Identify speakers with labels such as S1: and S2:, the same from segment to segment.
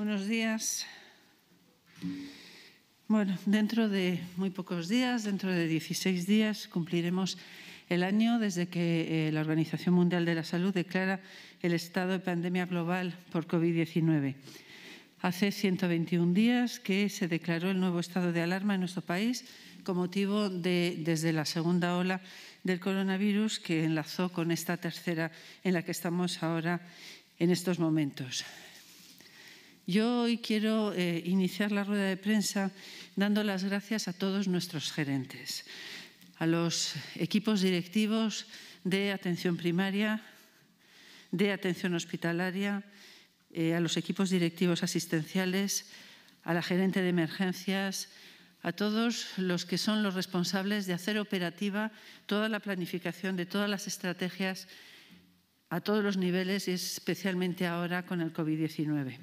S1: Buenos días. Bueno, dentro de muy pocos días, dentro de 16 días, cumpliremos el año desde que eh, la Organización Mundial de la Salud declara el estado de pandemia global por COVID-19. Hace 121 días que se declaró el nuevo estado de alarma en nuestro país con motivo de, desde la segunda ola del coronavirus que enlazó con esta tercera en la que estamos ahora en estos momentos. Yo hoy quiero eh, iniciar la rueda de prensa dando las gracias a todos nuestros gerentes, a los equipos directivos de atención primaria, de atención hospitalaria, eh, a los equipos directivos asistenciales, a la gerente de emergencias, a todos los que son los responsables de hacer operativa toda la planificación de todas las estrategias a todos los niveles y especialmente ahora con el COVID-19.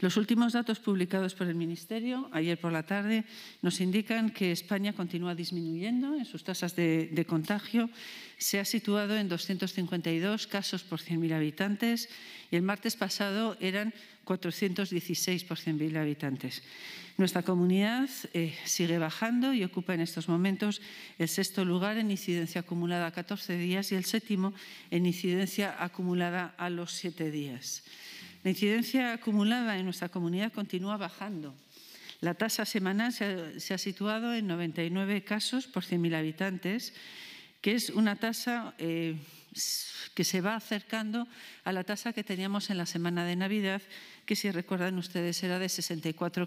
S1: Los últimos datos publicados por el Ministerio ayer por la tarde nos indican que España continúa disminuyendo en sus tasas de, contagio. Se ha situado en 252 casos por 100.000 habitantes y el martes pasado eran 416 por 100.000 habitantes. Nuestra comunidad eh, sigue bajando y ocupa en estos momentos el sexto lugar en incidencia acumulada a 14 días y el séptimo en incidencia acumulada a los siete días. La incidencia acumulada en nuestra comunidad continúa bajando. La tasa semanal se ha, situado en 99 casos por 100.000 habitantes, que es una tasa eh, que se va acercando a la tasa que teníamos en la semana de Navidad, que si recuerdan ustedes era de 64,2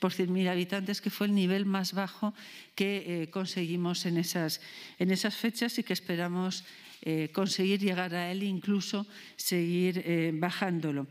S1: por 100.000 habitantes, que fue el nivel más bajo que eh, conseguimos en esas, en esas fechas y que esperamos eh, conseguir llegar a él e incluso seguir eh, bajándolo.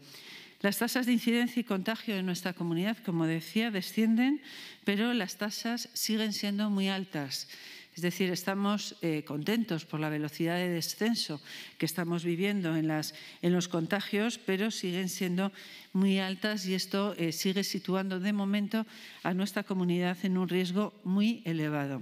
S1: Las tasas de incidencia y contagio en nuestra comunidad, como decía, descienden, pero las tasas siguen siendo muy altas. Es decir, estamos eh, contentos por la velocidad de descenso que estamos viviendo en, los contagios, pero siguen siendo muy altas y esto sigue situando de momento a nuestra comunidad en un riesgo muy elevado.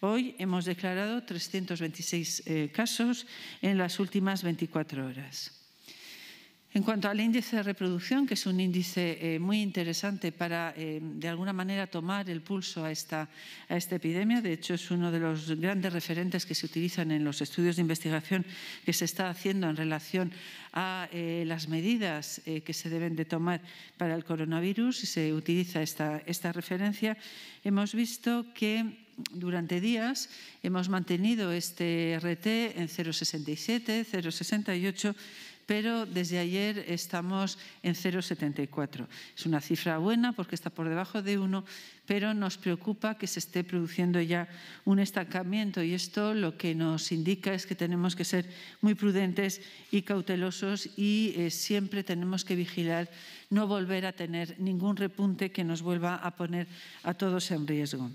S1: Hoy hemos declarado 326 eh, casos en las últimas 24 horas. En cuanto al índice de reproducción, que es un índice eh, muy interesante para, eh, de alguna manera, tomar el pulso a esta, a esta epidemia, de hecho es uno de los grandes referentes que se utilizan en los estudios de investigación que se está haciendo en relación a las medidas que se deben de tomar para el coronavirus, y se utiliza esta, esta referencia, hemos visto que durante días hemos mantenido este RT en 0,67, 0,68 pero desde ayer estamos en 0,74. Es una cifra buena porque está por debajo de 1, pero nos preocupa que se esté produciendo ya un estancamiento y esto lo que nos indica es que tenemos que ser muy prudentes y cautelosos y eh, siempre tenemos que vigilar no volver a tener ningún repunte que nos vuelva a poner a todos en riesgo.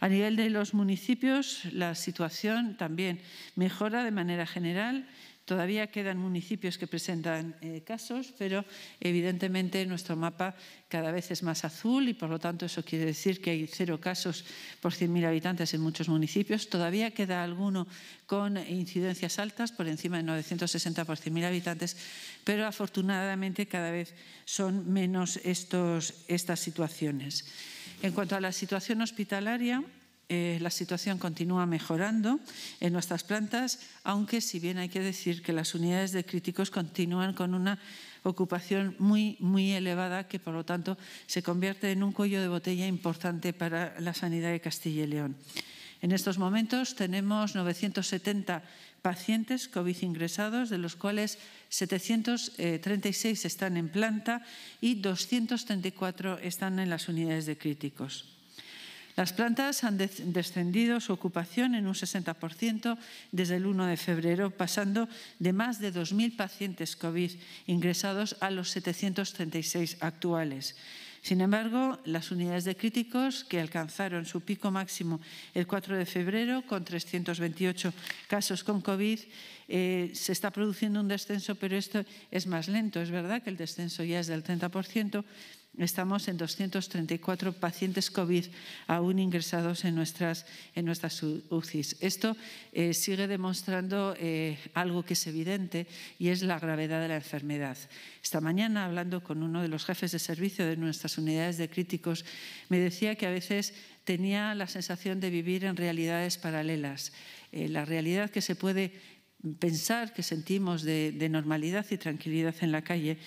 S1: A nivel de los municipios, la situación también mejora de manera general. Todavía quedan municipios que presentan eh, casos, pero evidentemente nuestro mapa cada vez es más azul y por lo tanto eso quiere decir que hay cero casos por 100.000 habitantes en muchos municipios. Todavía queda alguno con incidencias altas por encima de 960 por 100.000 habitantes, pero afortunadamente cada vez son menos estas situaciones. En cuanto a la situación hospitalaria, eh, la situación continúa mejorando en nuestras plantas, aunque si bien hay que decir que las unidades de críticos continúan con una ocupación muy, muy elevada que por lo tanto se convierte en un cuello de botella importante para la sanidad de Castilla y León. En estos momentos tenemos 970 pacientes COVID ingresados, de los cuales 736 están en planta y 234 están en las unidades de críticos. Las plantas han descendido su ocupación en un 60% desde el 1 de febrero, pasando de más de 2.000 pacientes COVID ingresados a los 736 actuales. Sin embargo, las unidades de críticos, que alcanzaron su pico máximo el 4 de febrero con 328 casos con COVID, eh, se está produciendo un descenso, pero esto es más lento. Es verdad que el descenso ya es del 30%, estamos en 234 pacientes COVID aún ingresados en nuestras, en nuestras UCIs. Esto eh, sigue demostrando eh, algo que es evidente y es la gravedad de la enfermedad. Esta mañana, hablando con uno de los jefes de servicio de nuestras unidades de críticos, me decía que a veces tenía la sensación de vivir en realidades paralelas. Eh, la realidad que se puede pensar que sentimos de, normalidad y tranquilidad en la calle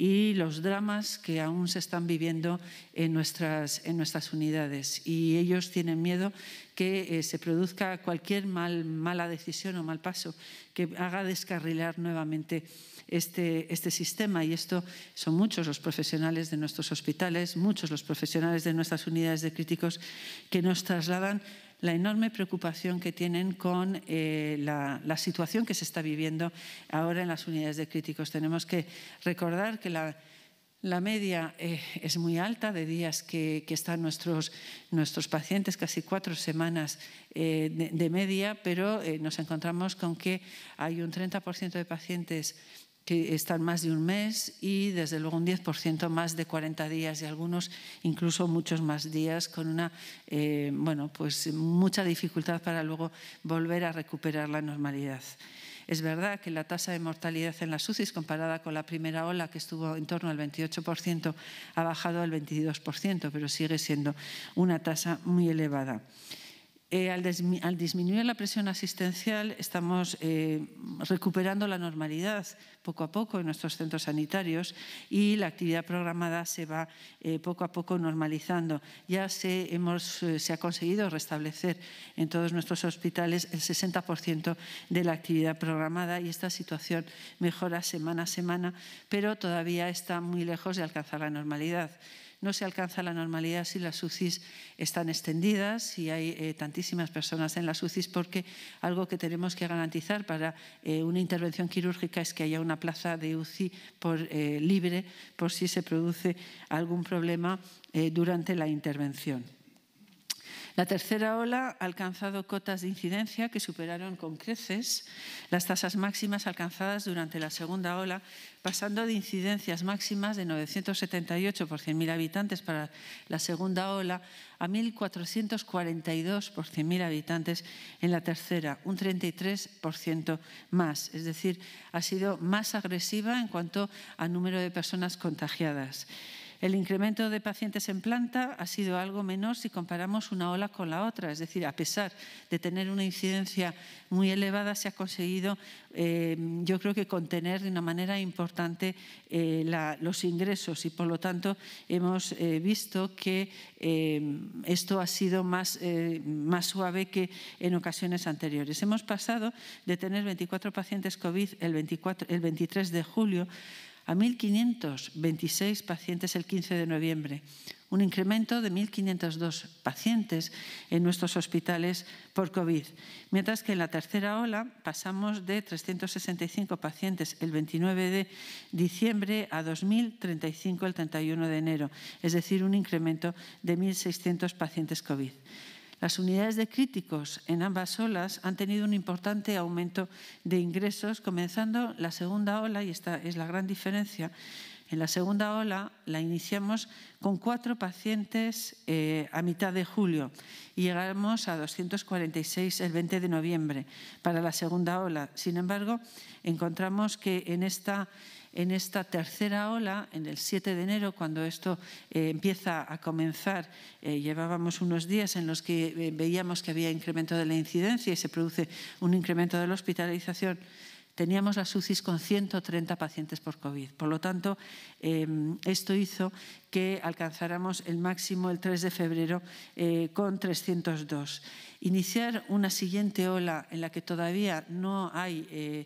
S1: y los dramas que aún se están viviendo en nuestras, en nuestras unidades. Y ellos tienen miedo que eh, se produzca cualquier mala decisión o mal paso que haga descarrilar nuevamente este, este, sistema y esto son muchos los profesionales de nuestros hospitales, muchos los profesionales de nuestras unidades de críticos que nos trasladan la enorme preocupación que tienen con eh, la, situación que se está viviendo ahora en las unidades de críticos. Tenemos que recordar que la, media eh, es muy alta de días que, están nuestros, nuestros pacientes, casi cuatro semanas eh, de, de, media, pero nos encontramos con que hay un 30% de pacientes que están más de un mes y desde luego un 10% más de 40 días y algunos incluso muchos más días con una eh, pues mucha dificultad para luego volver a recuperar la normalidad. Es verdad que la tasa de mortalidad en las UCIs comparada con la primera ola que estuvo en torno al 28% ha bajado al 22%, pero sigue siendo una tasa muy elevada. Eh, al, disminuir la presión asistencial estamos eh, recuperando la normalidad poco a poco en nuestros centros sanitarios y la actividad programada se va eh, poco a poco normalizando. Ya se, se ha conseguido restablecer en todos nuestros hospitales el 60% de la actividad programada y esta situación mejora semana a semana, pero todavía está muy lejos de alcanzar la normalidad no se alcanza la normalidad si las UCIs están extendidas, si hay eh, tantísimas personas en las UCIs, porque algo que tenemos que garantizar para eh, una intervención quirúrgica es que haya una plaza de UCI por, eh, libre por si se produce algún problema durante la intervención. La tercera ola ha alcanzado cotas de incidencia que superaron con creces las tasas máximas alcanzadas durante la segunda ola, pasando de incidencias máximas de 978 por 100.000 habitantes para la segunda ola a 1.442 por 100.000 habitantes en la tercera, un 33% más. Es decir, ha sido más agresiva en cuanto a número de personas contagiadas. El incremento de pacientes en planta ha sido algo menor si comparamos una ola con la otra, es decir, a pesar de tener una incidencia muy elevada, se ha conseguido, eh, yo creo que contener de una manera importante eh, los ingresos y, por lo tanto, hemos eh, visto que esto ha sido más, más suave que en ocasiones anteriores. Hemos pasado de tener 24 pacientes COVID el, 24, el 23 de julio a 1.526 pacientes el 15 de noviembre, un incremento de 1.502 pacientes en nuestros hospitales por COVID, mientras que en la tercera ola pasamos de 365 pacientes el 29 de diciembre a 2.035 el 31 de enero, es decir, un incremento de 1.600 pacientes COVID. Las unidades de críticos en ambas olas han tenido un importante aumento de ingresos, comenzando la segunda ola, y esta es la gran diferencia. En la segunda ola la iniciamos con cuatro pacientes eh, a mitad de julio y llegamos a 246 el 20 de noviembre para la segunda ola. Sin embargo, encontramos que en esta en esta tercera ola, en el 7 de enero, cuando esto eh, empieza a comenzar, eh, llevábamos unos días en los que eh, veíamos que había incremento de la incidencia y se produce un incremento de la hospitalización teníamos las UCIs con 130 pacientes por COVID. Por lo tanto, em, esto hizo que alcanzáramos el máximo el 3 de febrero con 302. Iniciar una siguiente ola en la que todavía no hay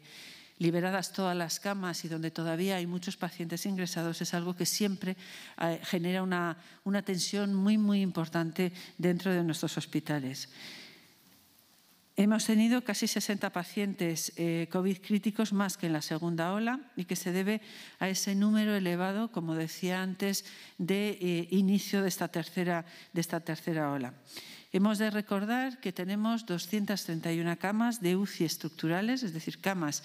S1: liberadas todas las camas y donde todavía hay muchos pacientes ingresados es algo que siempre eh, genera una, tensión muy, muy importante dentro de nuestros hospitales. Hemos tenido casi 60 pacientes eh, COVID críticos más que en la segunda ola y que se debe a ese número elevado, como decía antes, de eh, inicio de esta, tercera, de esta tercera ola. Hemos de recordar que tenemos 231 camas de UCI estructurales, es decir, camas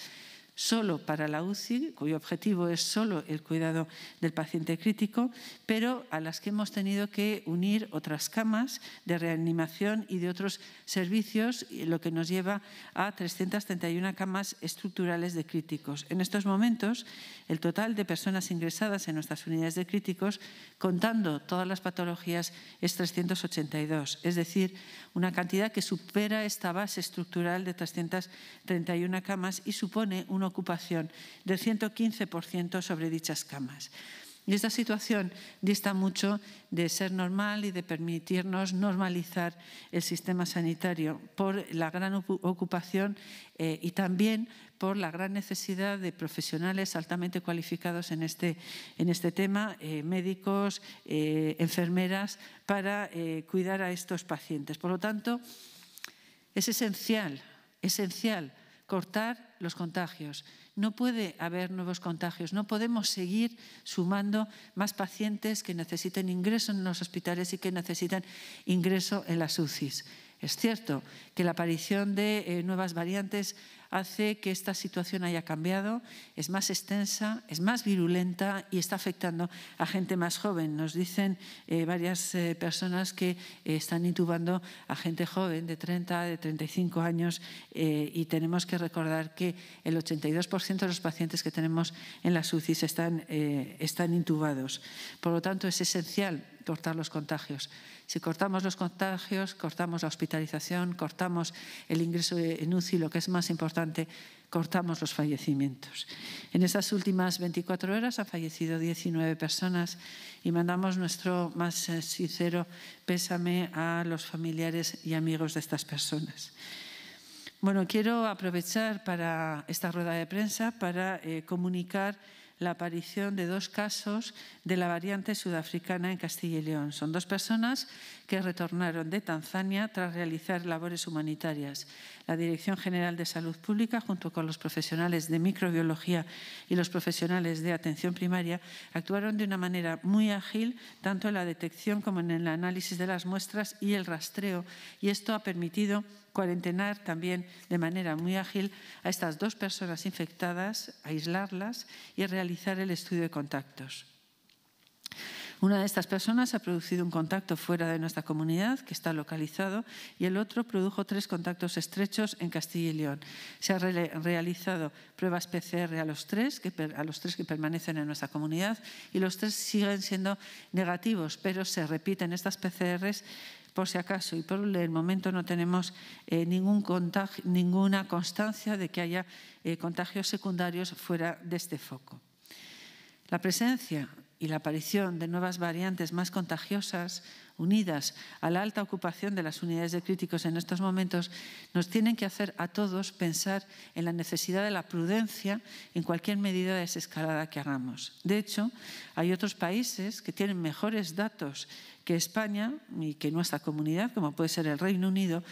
S1: solo para la UCI, cuyo objetivo es solo el cuidado del paciente crítico, pero a las que hemos tenido que unir otras camas de reanimación y de otros servicios, lo que nos lleva a 331 camas estructurales de críticos. En estos momentos, el total de personas ingresadas en nuestras unidades de críticos, contando todas las patologías, es 382, es decir, una cantidad que supera esta base estructural de 331 camas y supone un ocupación del 115% sobre dichas camas. Y esta situación dista mucho de ser normal y de permitirnos normalizar el sistema sanitario por la gran ocupación eh, y también por la gran necesidad de profesionales altamente cualificados en este, en este tema, eh, médicos, eh, enfermeras, para cuidar a estos pacientes. Por lo tanto, es esencial, esencial cortar los contagios. No puede haber nuevos contagios. No podemos seguir sumando más pacientes que necesiten ingreso en los hospitales y que necesitan ingreso en las UCIs. Es cierto que la aparición de eh, nuevas variantes hace que esta situación haya cambiado, es más extensa, es más virulenta y está afectando a gente más joven. Nos dicen eh, varias eh, personas que están intubando a gente joven de 30, de 35 años y tenemos que recordar que el 82% de los pacientes que tenemos en las UCIs están, están intubados. Por lo tanto, es esencial cortar los contagios. Si cortamos los contagios, cortamos la hospitalización, cortamos el ingreso en UCI, lo que es más importante, cortamos los fallecimientos. En estas últimas 24 horas han fallecido 19 personas y mandamos nuestro más eh, sincero pésame a los familiares y amigos de estas personas. Bueno, quiero aprovechar para esta rueda de prensa para eh, comunicar la aparición de dos casos de la variante sudafricana en Castilla y León. Son dos personas que retornaron de Tanzania tras realizar labores humanitarias. La Dirección General de Salud Pública, junto con los profesionales de microbiología y los profesionales de atención primaria, actuaron de una manera muy ágil tanto en la detección como en el análisis de las muestras y el rastreo, y esto ha permitido cuarentenar también de manera muy ágil a estas dos personas infectadas, aislarlas y realizar el estudio de contactos. Una de estas personas ha producido un contacto fuera de nuestra comunidad, que está localizado, y el otro produjo tres contactos estrechos en Castilla y León. Se han realizado pruebas PCR a los, tres, que a los tres que permanecen en nuestra comunidad y los tres siguen siendo negativos, pero se repiten estas PCRs por si acaso y por el momento no tenemos eh, ninguna constancia de que haya eh, contagios secundarios fuera de este foco. La presencia y la aparición de nuevas variantes más contagiosas, unidas a la alta ocupación de las unidades de críticos en estos momentos, nos tienen que hacer a todos pensar en la necesidad de la prudencia en cualquier medida desescalada que hagamos. De hecho, hay otros países que tienen mejores datos que España y que nuestra comunidad, como puede ser el Reino Unido,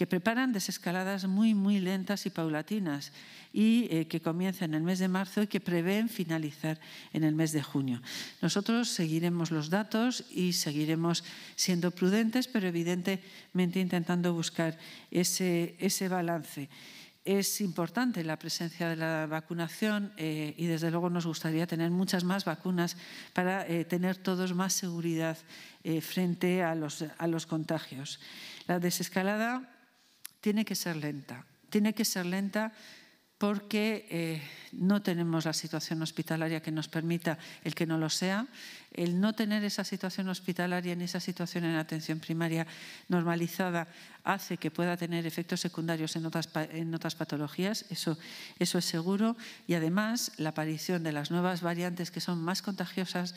S1: que preparan desescaladas muy, muy lentas y paulatinas y eh, que comienzan en el mes de marzo y que prevén finalizar en el mes de junio. Nosotros seguiremos los datos y seguiremos siendo prudentes, pero evidentemente intentando buscar ese, ese balance es importante la presencia de la vacunación eh, y desde luego nos gustaría tener muchas más vacunas para eh, tener todos más seguridad eh, frente a los, a los contagios. La desescalada tiene que ser lenta, tiene que ser lenta porque eh, no tenemos la situación hospitalaria que nos permita el que no lo sea. El no tener esa situación hospitalaria en esa situación en atención primaria normalizada hace que pueda tener efectos secundarios en otras, patologías, eso, eso es seguro. Y además la aparición de las nuevas variantes que son más contagiosas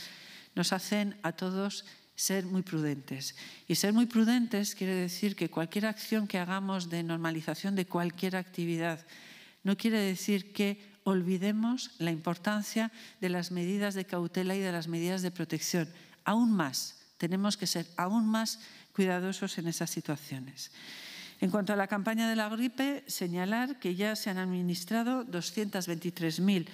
S1: nos hacen a todos ser muy prudentes. Y ser muy prudentes quiere decir que cualquier acción que hagamos de normalización de cualquier actividad, no quiere decir que olvidemos la importancia de las medidas de cautela y de las medidas de protección. Aún más, tenemos que ser aún más cuidadosos en esas situaciones. En cuanto a la campaña de la gripe, señalar que ya se han administrado 223.069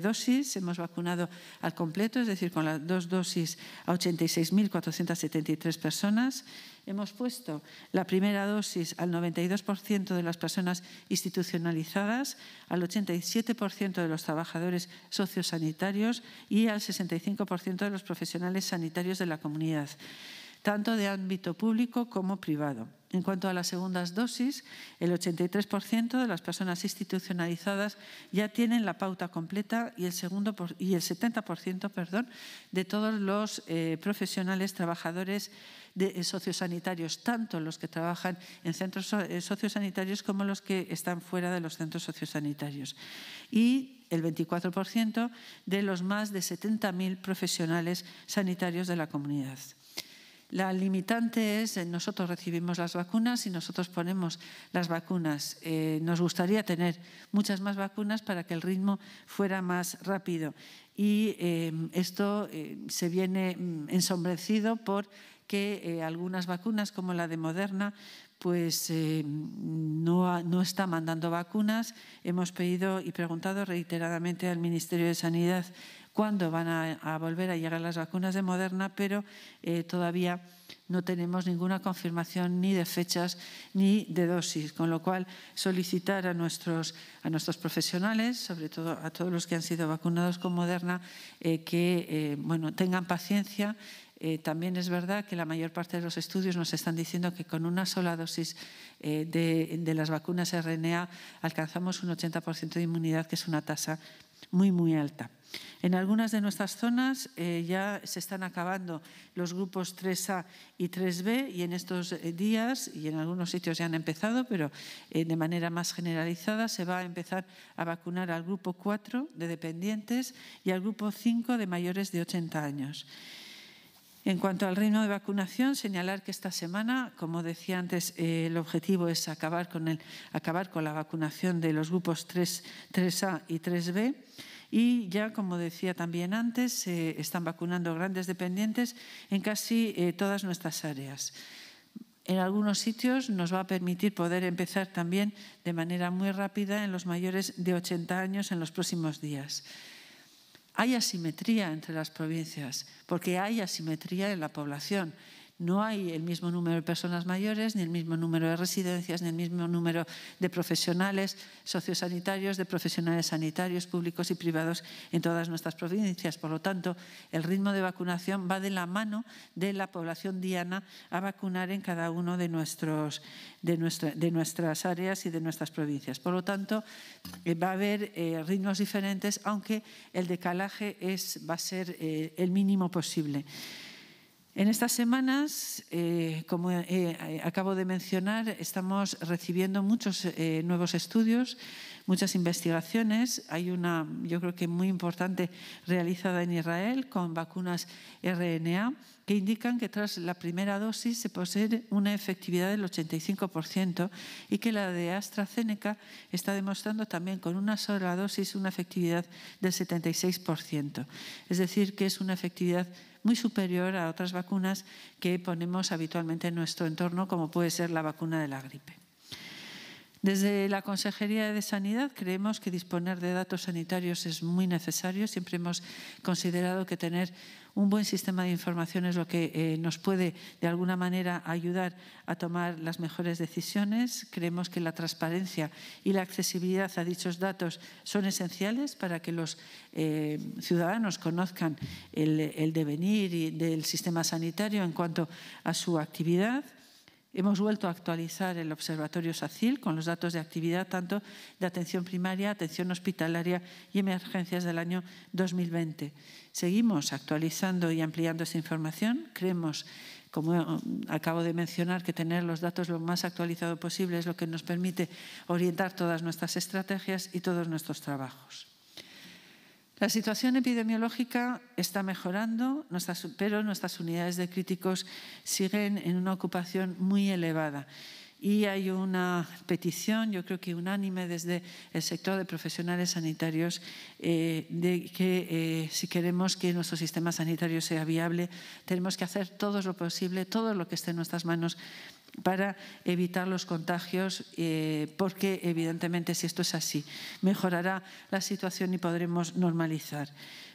S1: dosis, hemos vacunado al completo, es decir, con las dos dosis a 86.473 personas. Hemos puesto la primera dosis al 92% de las personas institucionalizadas, al 87% de los trabajadores sociosanitarios y al 65% de los profesionales sanitarios de la comunidad, tanto de ámbito público como privado. En cuanto a las segundas dosis, el 83% de las personas institucionalizadas ya tienen la pauta completa y el, segundo y el 70% perdón, de todos los eh, profesionales trabajadores de, eh, sociosanitarios, tanto los que trabajan en centros eh, sociosanitarios como los que están fuera de los centros sociosanitarios. Y el 24% de los más de 70.000 profesionales sanitarios de la comunidad. La limitante es, eh, nosotros recibimos las vacunas y nosotros ponemos las vacunas. Eh, nos gustaría tener muchas más vacunas para que el ritmo fuera más rápido. Y eh, esto se viene mm, ensombrecido por que algunas vacunas, como la de Moderna, pues no, no, está mandando vacunas. Hemos pedido y preguntado reiteradamente al Ministerio de Sanidad cuándo van a, volver a llegar las vacunas de Moderna, pero eh, todavía no tenemos ninguna confirmación ni de fechas ni de dosis, con lo cual solicitar a nuestros, a nuestros profesionales, sobre todo a todos los que han sido vacunados con Moderna, eh, que eh, bueno, tengan paciencia. también es verdad que la mayor parte de los estudios nos están diciendo que con una sola dosis de, de, las vacunas RNA alcanzamos un 80% de inmunidad, que es una tasa muy, muy alta. En algunas de nuestras zonas eh, ya se están acabando los grupos 3A y 3B y en estos eh, días, y en algunos sitios ya han empezado, pero eh, de manera más generalizada, se va a empezar a vacunar al grupo 4 de dependientes y al grupo 5 de mayores de 80 años. En cuanto al ritmo de vacunación, señalar que esta semana, como decía antes, el objetivo es acabar con, el, acabar con la vacunación de los grupos 3, 3A y 3B y ya, como decía también antes, se están vacunando grandes dependientes en casi eh, todas nuestras áreas. En algunos sitios nos va a permitir poder empezar también de manera muy rápida en los mayores de 80 años en los próximos días. Hay asimetría entre las provincias, porque hay asimetría en la población no hay el mismo número de personas mayores, ni el mismo número de residencias, ni el mismo número de profesionales sociosanitarios, de profesionales sanitarios públicos y privados en todas nuestras provincias. Por lo tanto, el ritmo de vacunación va de la mano de la población diana a vacunar en cada uno de, nuestros, de, nuestras áreas y de nuestras provincias. Por lo tanto, eh, va a haber eh, ritmos diferentes, aunque el decalaje va a ser eh, el mínimo posible. En estas semanas, eh, como eh, eh, acabo de mencionar, estamos recibiendo muchos nuevos estudios, muchas investigaciones. Hay una, yo creo que muy importante, realizada en Israel con vacunas RNA que indican que tras la primera dosis se posee una efectividad del 85% y que la de AstraZeneca está demostrando también con una sola dosis una efectividad del 76%. Es decir, que es una efectividad muy superior a otras vacunas que ponemos habitualmente en nuestro entorno, como puede ser la vacuna de la gripe. Desde la Consejería de Sanidad creemos que disponer de datos sanitarios es muy necesario. Siempre hemos considerado que tener un buen sistema de información es lo que eh, nos puede, de alguna manera, ayudar a tomar las mejores decisiones. Creemos que la transparencia y la accesibilidad a dichos datos son esenciales para que los eh, ciudadanos conozcan el, devenir del sistema sanitario en cuanto a su actividad. Hemos vuelto a actualizar el observatorio SACIL con los datos de actividad tanto de atención primaria, atención hospitalaria y emergencias del año 2020. Seguimos actualizando y ampliando esa información. Creemos, como acabo de mencionar, que tener los datos lo más actualizado posible es lo que nos permite orientar todas nuestras estrategias y todos nuestros trabajos. La situación epidemiológica está mejorando, pero nuestras unidades de críticos siguen en una ocupación muy elevada y hay una petición, yo creo que unánime desde el sector de profesionales sanitarios, eh, de que eh, si queremos que nuestro sistema sanitario sea viable, tenemos que hacer todo lo posible, todo lo que esté en nuestras manos para evitar los contagios, eh, porque evidentemente si esto es así, mejorará la situación y podremos normalizar.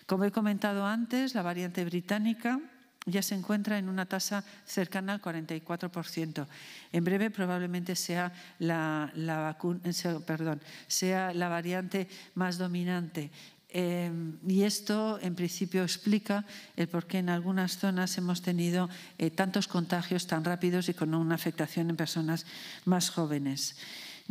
S1: Como he comentado antes, la variante británica ya se encuentra en una tasa cercana al 44%. En breve probablemente sea la, eh, sea la variante más dominante. Em, y esto, en principio, explica el por qué en algunas zonas hemos tenido eh, tantos contagios tan rápidos y con una afectación en personas más jóvenes.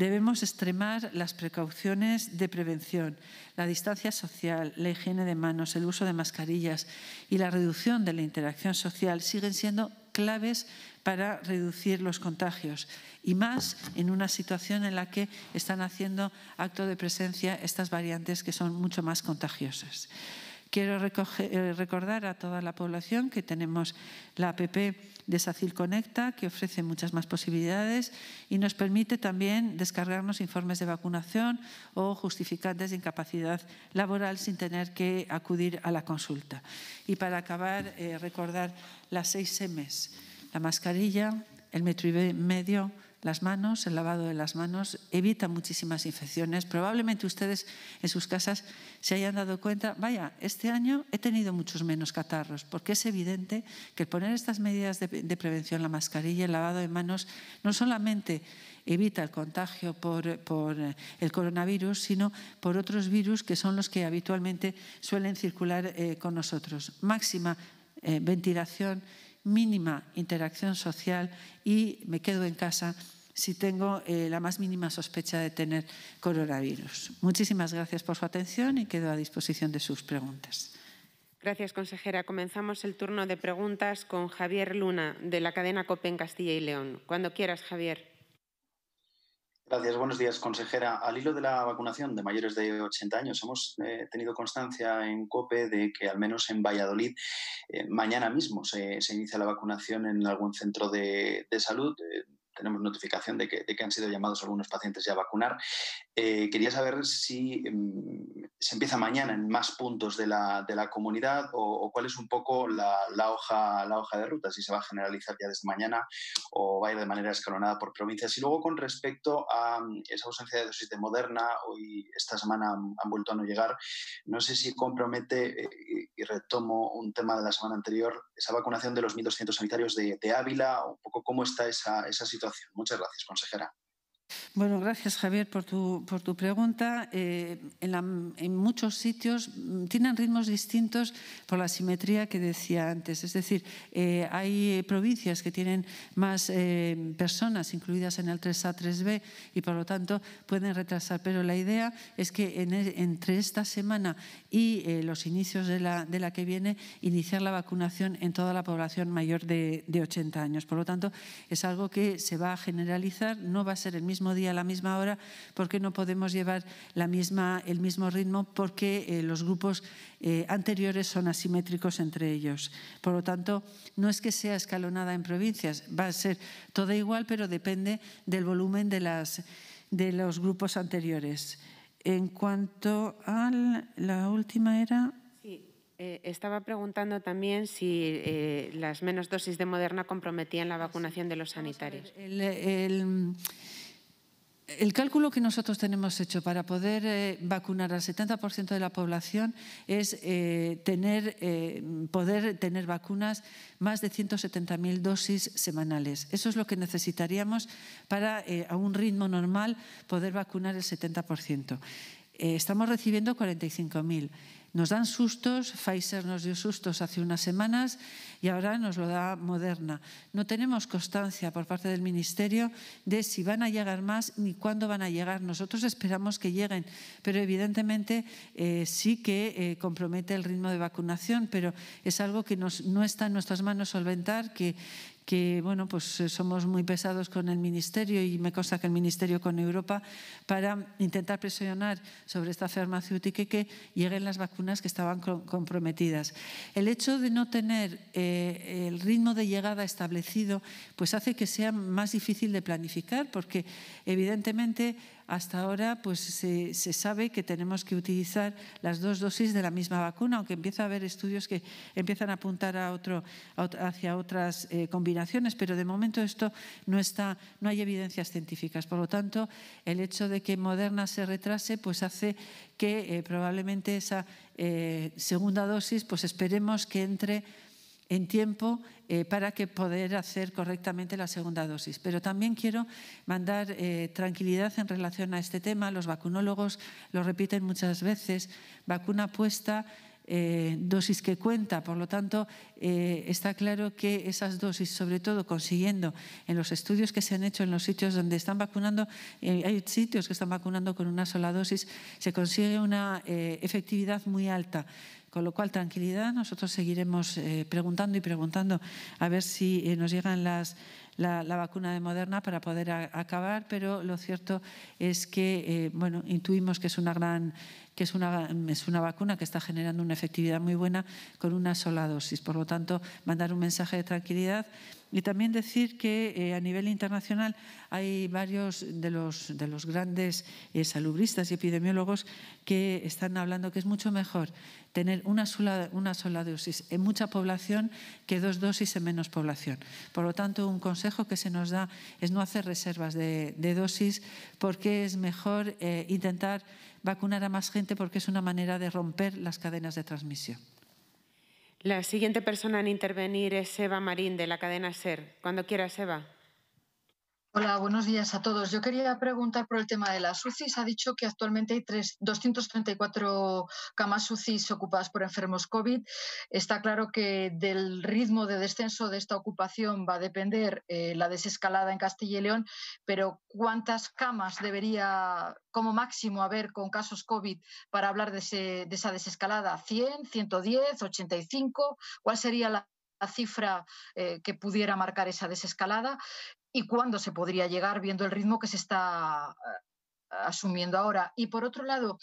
S1: Debemos extremar las precauciones de prevención, la distancia social, la higiene de manos, el uso de mascarillas y la reducción de la interacción social siguen siendo claves para reducir los contagios y más en una situación en la que están haciendo acto de presencia estas variantes que son mucho más contagiosas. Quiero eh, recordar a toda la población que tenemos la app de SACIL Conecta, que ofrece muchas más posibilidades y nos permite también descargarnos informes de vacunación o justificantes de incapacidad laboral sin tener que acudir a la consulta. Y para acabar, eh, recordar las seis M's, la mascarilla, el metro y medio, las manos, el lavado de las manos, evita muchísimas infecciones. Probablemente ustedes en sus casas se hayan dado cuenta, vaya, este año he tenido muchos menos catarros, porque es evidente que el poner estas medidas de, prevención, la mascarilla, el lavado de manos, no solamente evita el contagio por, eh, el coronavirus, sino por otros virus que son los que habitualmente suelen circular eh, con nosotros. Máxima eh, ventilación mínima interacción social y me quedo en casa si tengo eh, la más mínima sospecha de tener coronavirus. Muchísimas gracias por su atención y quedo a disposición de sus preguntas.
S2: Gracias, consejera. Comenzamos el turno de preguntas con Javier Luna, de la cadena COPE en Castilla y León. Cuando quieras, Javier.
S3: Gracias, buenos días, consejera. Al hilo de la vacunación de mayores de 80 años, hemos eh, tenido constancia en COPE de que al menos en Valladolid eh, mañana mismo se, inicia la vacunación en algún centro de, salud. Eh, tenemos notificación de que, han sido llamados algunos pacientes ya a vacunar. Eh, quería saber si em, se empieza mañana en más puntos de la, comunidad o, cuál es un poco la, hoja, la hoja de ruta, si se va a generalizar ya desde mañana o va a ir de manera escalonada por provincias. Y luego con respecto a mm, esa ausencia de dosis de Moderna, hoy esta semana han, vuelto a no llegar, no sé si compromete, eh, y retomo un tema de la semana anterior, esa vacunación de los 1.200 sanitarios de, Ávila, un poco cómo está esa situación Muchas gracias, consejera.
S1: Bueno, gracias Javier por tu, por tu pregunta. Eh, en, muchos sitios mm, tienen ritmos distintos por la simetría que decía antes. Es decir, eh, hay provincias que tienen más eh, personas incluidas en el 3A, 3B y por lo tanto pueden retrasar. Pero la idea es que e, entre esta semana y los inicios de la, de la, que viene, iniciar la vacunación en toda la población mayor de, de 80 años. Por lo tanto, es algo que se va a generalizar, no va a ser el mismo día, a la misma hora, porque no podemos llevar la misma, el mismo ritmo, porque eh, los grupos eh, anteriores son asimétricos entre ellos. Por lo tanto, no es que sea escalonada en provincias, va a ser todo igual, pero depende del volumen de, las, de los grupos anteriores. En cuanto a la última era...
S2: Sí, eh, estaba preguntando también si las menos dosis de Moderna comprometían la vacunación de los sanitarios.
S1: el, el cálculo que nosotros tenemos hecho para poder eh, vacunar al 70% de la población es eh, tener, eh, poder tener vacunas más de 170.000 dosis semanales. Eso es lo que necesitaríamos para, a un ritmo normal, poder vacunar el 70%. estamos recibiendo 45.000. Nos dan sustos, Pfizer nos dio sustos hace unas semanas y ahora nos lo da Moderna. No tenemos constancia por parte del Ministerio de si van a llegar más ni cuándo van a llegar. Nosotros esperamos que lleguen, pero evidentemente eh, sí que eh, compromete el ritmo de vacunación, pero es algo que no está en nuestras manos solventar, que, que bueno, pues eh, somos muy pesados con el Ministerio y me consta que el Ministerio con Europa para intentar presionar sobre esta farmacéutica y que lleguen las vacunas que estaban comprometidas. El hecho de no tener eh, el ritmo de llegada establecido pues hace que sea más difícil de planificar porque evidentemente hasta ahora pues, se, sabe que tenemos que utilizar las dos dosis de la misma vacuna, aunque empieza a haber estudios que empiezan a apuntar a otro, hacia otras eh, combinaciones, pero de momento esto no, está, no hay evidencias científicas. Por lo tanto, el hecho de que Moderna se retrase pues, hace que eh, probablemente esa eh, segunda dosis pues, esperemos que entre en tiempo eh, para que poder hacer correctamente la segunda dosis. Pero también quiero mandar eh, tranquilidad en relación a este tema. Los vacunólogos lo repiten muchas veces, vacuna puesta. Eh, dosis que cuenta. Por lo tanto, está claro que esas dosis, sobre todo consiguiendo en los estudios que se han hecho en los sitios donde están vacunando, hay sitios que están vacunando con una sola dosis, se consigue una efectividad muy alta. Con lo cual, tranquilidad, nosotros seguiremos eh, preguntando y preguntando a ver si eh, nos llegan las, la, vacuna de Moderna para poder acabar, pero lo cierto es que, eh, bueno, intuimos que es una gran que es una, es una vacuna que está generando una efectividad muy buena con una sola dosis. Por lo tanto, mandar un mensaje de tranquilidad. Y también decir que eh, a nivel internacional hay varios de los, de los grandes eh, salubristas y epidemiólogos que están hablando que es mucho mejor tener una sola, una sola dosis en mucha población que dos dosis en menos población. Por lo tanto, un consejo que se nos da es no hacer reservas de, dosis porque es mejor eh, intentar vacunar a más gente porque es una manera de romper las cadenas de transmisión.
S2: La siguiente persona en intervenir es Eva Marín de la cadena SER. Cuando quiera, Eva.
S4: Hola, buenos días a todos. Yo quería preguntar por el tema de las UCIs. Ha dicho que actualmente hay 234 camas UCIs ocupadas por enfermos COVID. Está claro que del ritmo de descenso de esta ocupación va a depender eh, la desescalada en Castilla y León, pero ¿cuántas camas debería como máximo haber con casos COVID para hablar de, esa desescalada? ¿100, 110, 85? ¿Cuál sería la cifra eh, que pudiera marcar esa desescalada y cuándo se podría llegar viendo el ritmo que se está ah, asumiendo ahora. Y por otro lado,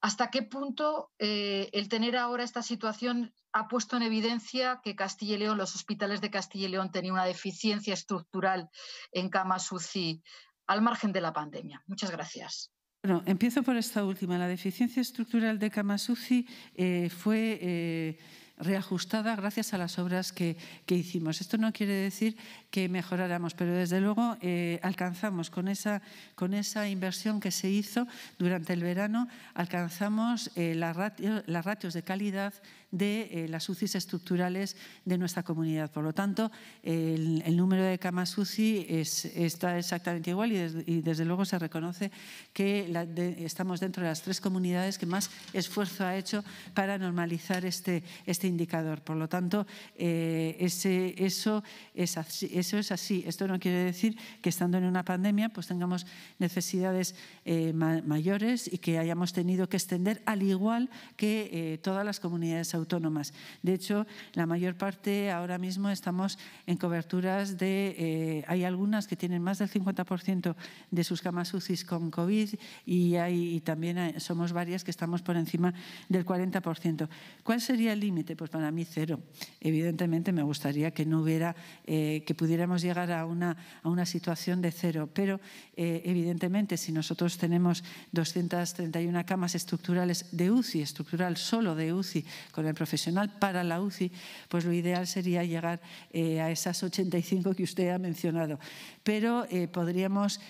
S4: ¿hasta qué punto eh, el tener ahora esta situación ha puesto en evidencia que Castilla y León, los hospitales de Castilla y León tenían una deficiencia estructural en camas UCI al margen de la pandemia? Muchas gracias.
S1: Bueno, empiezo por esta última. La deficiencia estructural de camas UCI eh, fue... Eh, reajustada gracias a las obras que, hicimos. Esto no quiere decir que mejoráramos, pero desde luego eh, alcanzamos con esa, con esa inversión que se hizo durante el verano, alcanzamos eh, las, ratios de calidad de eh, las UCIs estructurales de nuestra comunidad. Por lo tanto, el, número de camas UCI está exactamente igual y, desde luego se reconoce que estamos dentro de las tres comunidades que más esfuerzo ha hecho para normalizar este, este indicador. Por lo tanto, eso es así eso es así. Esto no quiere decir que estando en una pandemia pues tengamos necesidades eh, mayores y que hayamos tenido que extender, al igual que eh, todas las comunidades autónomas. De hecho, la mayor parte ahora mismo estamos en coberturas de... Eh, hay algunas que tienen más del 50% de sus camas UCI con COVID y, hay, también somos varias que estamos por encima del 40%. ¿Cuál sería el límite? Pues para mí cero. Evidentemente me gustaría que no hubiera... que pudiéramos llegar a una, a una situación de cero. Pero, eh, evidentemente, si nosotros tenemos 231 camas estructurales de UCI, estructural solo de UCI, con el profesional para la UCI, pues lo ideal sería llegar eh, a esas 85 que usted ha mencionado. Pero eh, podríamos,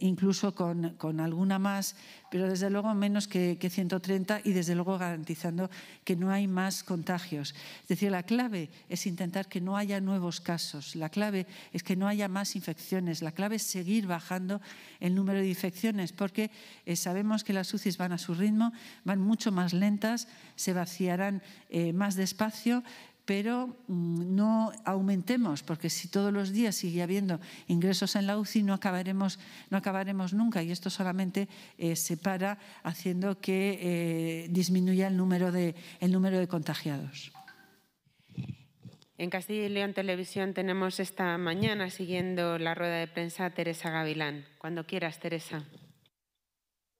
S1: incluso con, con, alguna más, pero desde luego menos que, 130 y desde luego garantizando que no hay más contagios. Es decir, la clave es intentar que no haya nuevos casos. La clave es que no haya más infecciones. La clave es seguir bajando el número de infecciones porque eh, sabemos que las UCIs van a su ritmo, van mucho más lentas, se vaciarán eh, más despacio, pero mm, no aumentemos, porque si todos los días sigue habiendo ingresos en la UCI, no acabaremos, no acabaremos nunca. Y esto solamente eh, se para haciendo que disminuya el número de contagiados.
S2: En Castilla y León Televisión tenemos esta mañana siguiendo la rueda de prensa Teresa Gavilán. Cuando quieras, Teresa.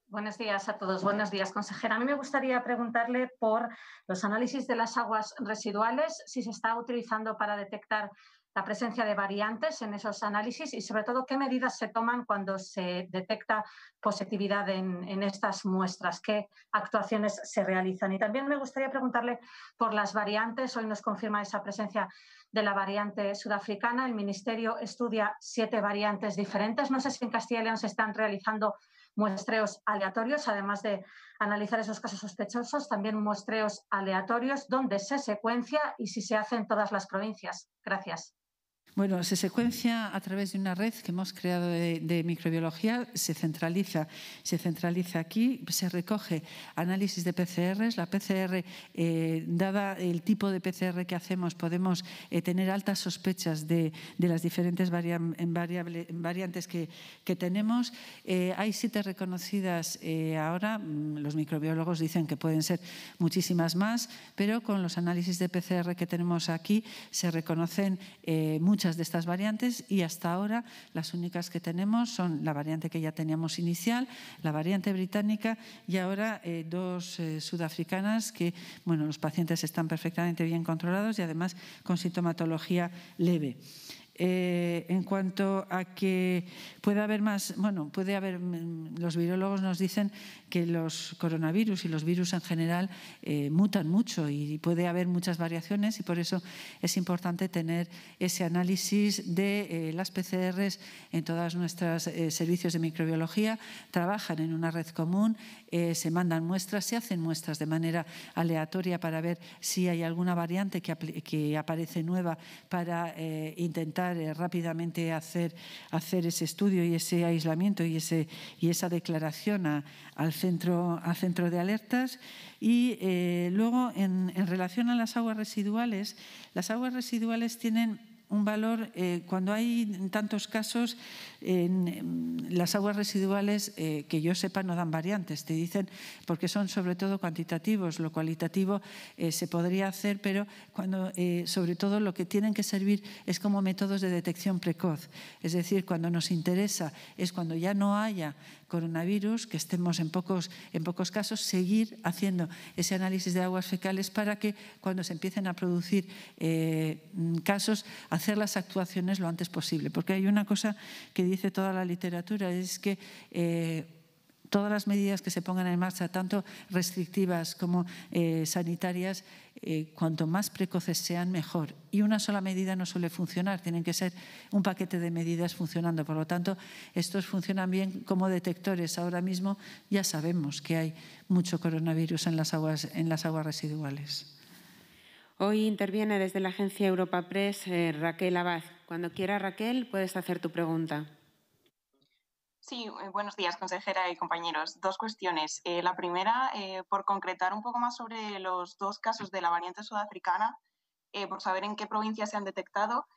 S4: Buenos días a todos. Buenos días, consejera. A mí me gustaría preguntarle por los análisis de las aguas residuales, si se está utilizando para detectar la presencia de variantes en esos análisis y sobre todo qué medidas se toman cuando se detecta positividad en, estas muestras, qué actuaciones se realizan. Y también me gustaría preguntarle por las variantes. Hoy nos confirma esa presencia de la variante sudafricana. El Ministerio estudia siete variantes diferentes. No sé si en Castilla y León se están realizando muestreos aleatorios, además de analizar esos casos sospechosos, también muestreos aleatorios, donde se secuencia y si se hace en todas las provincias. Gracias.
S1: Bueno, se secuencia a través de una red que hemos creado de, microbiología, se centraliza, se centraliza aquí, se recoge análisis de PCR, la PCR, eh, dada el tipo de PCR que hacemos, podemos eh, tener altas sospechas de, las diferentes variantes que, tenemos. Eh, hay siete reconocidas ahora, mm, los microbiólogos dicen que pueden ser muchísimas más, pero con los análisis de PCR que tenemos aquí se reconocen muchas de estas variantes y hasta ahora las únicas que tenemos son la variante que ya teníamos inicial, la variante británica y ahora eh, dos eh, sudafricanas que, bueno, los pacientes están perfectamente bien controlados y además con sintomatología leve. Eh, en cuanto a que puede haber más, bueno, puede haber, mm, los virólogos nos dicen que los coronavirus y los virus en general eh, mutan mucho y puede haber muchas variaciones y por eso es importante tener ese análisis de eh, las PCRs en todas nuestros servicios de microbiología, trabajan en una red común, se mandan muestras, se hacen muestras de manera aleatoria para ver si hay alguna variante que aparece nueva para intentar eh, rápidamente hacer, hacer ese estudio y ese aislamiento y, ese, y esa declaración al, centro, al centro de alertas. Y eh, luego, en relación a las aguas residuales, las aguas residuales tienen un valor, eh, cuando hay tantos casos, en, las aguas residuales eh, que yo sepa no dan variantes, te dicen, porque son sobre todo cuantitativos, lo cualitativo eh, se podría hacer, pero cuando sobre todo lo que tienen que servir es como métodos de detección precoz, es decir, cuando nos interesa es cuando ya no haya coronavirus, que estemos en pocos, en pocos casos, seguir haciendo ese análisis de aguas fecales para que cuando se empiecen a producir eh, mm, casos, hacer las actuaciones lo antes posible. Porque hay una cosa que dice toda la literatura, es que... Eh, todas las medidas que se pongan en marcha, tanto restrictivas como eh, sanitarias, eh, cuanto más precoces sean, mejor. Y una sola medida no suele funcionar, tienen que ser un paquete de medidas funcionando. Por lo tanto, estos funcionan bien como detectores. Ahora mismo ya sabemos que hay mucho coronavirus en las aguas, en las aguas
S2: residuales. Hoy interviene desde la agencia Europa Press eh, Raquel Abad. Cuando quiera, Raquel, puedes hacer tu pregunta. Sí, eh, buenos días, consejera y compañeros. Dos cuestiones. Eh, la primera, eh, por concretar un poco más sobre los dos casos de la variante sudafricana, por saber en qué provincia se han detectado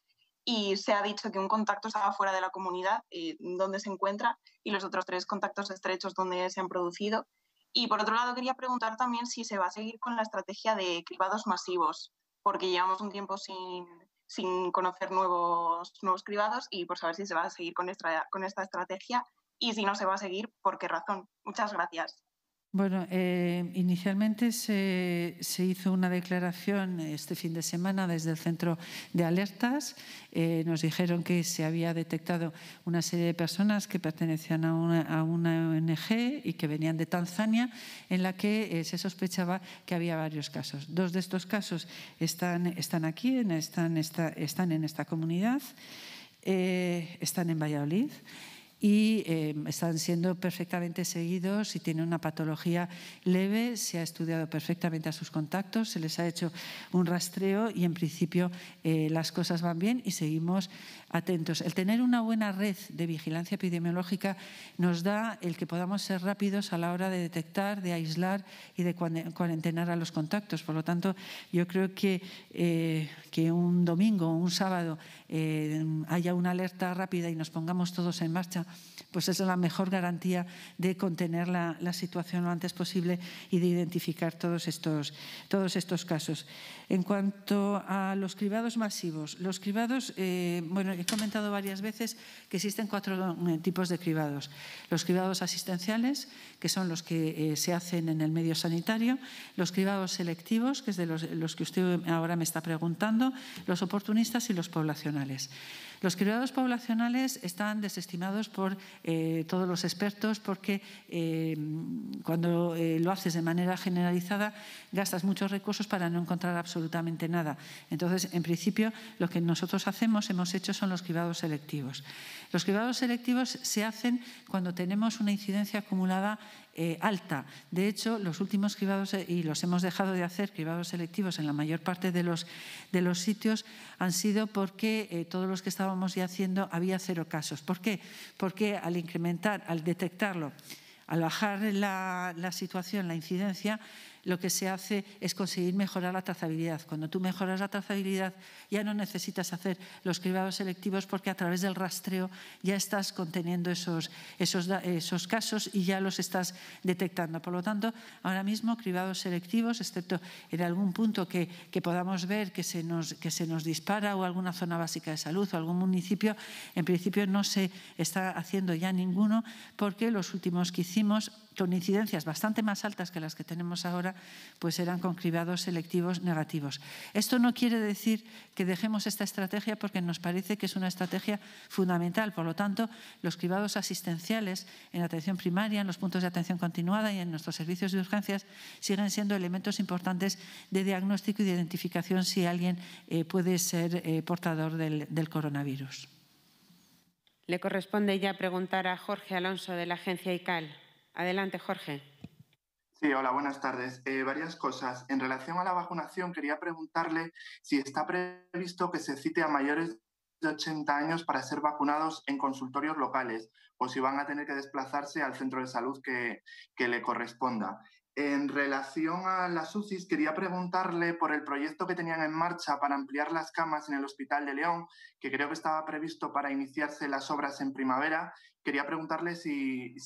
S5: y se ha dicho que un contacto estaba fuera de la comunidad, donde se encuentra, y los otros tres contactos estrechos donde se han producido. Y por otro lado, quería preguntar también si se va a seguir con la estrategia
S2: de cribados masivos, porque llevamos un tiempo sin, sin conocer nuevos, nuevos cribados y por saber si se va a seguir con esta, con esta estrategia y si no se va a seguir, ¿por qué razón? Muchas gracias.
S1: Bueno, eh, inicialmente se, hizo una declaración este fin de semana desde el centro de alertas. Eh, nos dijeron que se había detectado una serie de personas que pertenecían a una, ONG y que venían de Tanzania, en la que eh, se sospechaba que había varios casos. Dos de estos casos están, aquí, están en esta comunidad, están en Valladolid y em, están siendo perfectamente seguidos. Si tienen una patología leve, se ha estudiado perfectamente a sus contactos, se les ha hecho un rastreo y en principio eh, las cosas van bien y seguimos atentos. El tener una buena red de vigilancia epidemiológica nos da el que podamos ser rápidos a la hora de detectar, de aislar y de cuarentenar a los contactos. Por lo tanto, yo creo que, eh, que un domingo o un sábado eh, haya una alerta rápida y nos pongamos todos en marcha, pues es la mejor garantía de contener la, situación lo antes posible y de identificar todos estos, todos estos casos. En cuanto a los cribados masivos, los cribados, eh, bueno, he comentado varias veces que existen cuatro eh, tipos de cribados. Los cribados asistenciales, que son los que se hacen en el medio sanitario, los cribados selectivos, que es de los que usted ahora me está preguntando, los oportunistas y los poblacionales. Los cribados poblacionales están desestimados por eh, todos los expertos porque eh, cuando eh, lo haces de manera generalizada gastas muchos recursos para no encontrar absolutamente nada. Entonces, en principio, lo que nosotros hacemos, hemos hecho, son los cribados selectivos. Los cribados selectivos se hacen cuando tenemos una incidencia acumulada eh, alta. De hecho, los últimos cribados, eh, y los hemos dejado de hacer, cribados selectivos en la mayor parte de los, de los sitios, han sido porque eh, todos los que estábamos ya haciendo había cero casos. ¿Por qué? Porque al incrementar, al detectarlo, al bajar la, la situación, la incidencia, lo que se hace es conseguir mejorar la trazabilidad. Cuando tú mejoras la trazabilidad ya no necesitas hacer los cribados selectivos porque a través del rastreo ya estás conteniendo esos, esos, esos casos y ya los estás detectando. Por lo tanto, ahora mismo cribados selectivos, excepto en algún punto que, que podamos ver que se, nos, que se nos dispara o alguna zona básica de salud o algún municipio, en principio no se está haciendo ya ninguno porque los últimos que hicimos con incidencias bastante más altas que las que tenemos ahora, pues eran con cribados selectivos negativos. Esto no quiere decir que dejemos esta estrategia porque nos parece que es una estrategia fundamental. Por lo tanto, los cribados asistenciales en atención primaria, en los puntos de atención continuada y en nuestros servicios de urgencias siguen siendo elementos importantes de diagnóstico y de identificación si alguien eh, puede ser eh, portador del
S3: coronavirus.
S2: Le corresponde ya preguntar a Jorge Alonso de la agencia ICAL. Adelante, Jorge.
S3: Sí, hola, buenas tardes. Eh, varias cosas. En relación a la vacunación, quería preguntarle si está previsto que se cite a mayores de 80 años para ser vacunados en consultorios locales o si van a tener que desplazarse al centro de salud que, que le corresponda. En relación a la UCIs, quería preguntarle por el proyecto que tenían en marcha para ampliar las camas en el Hospital de León, que creo que estaba previsto para iniciarse las obras en primavera Quería preguntarle si,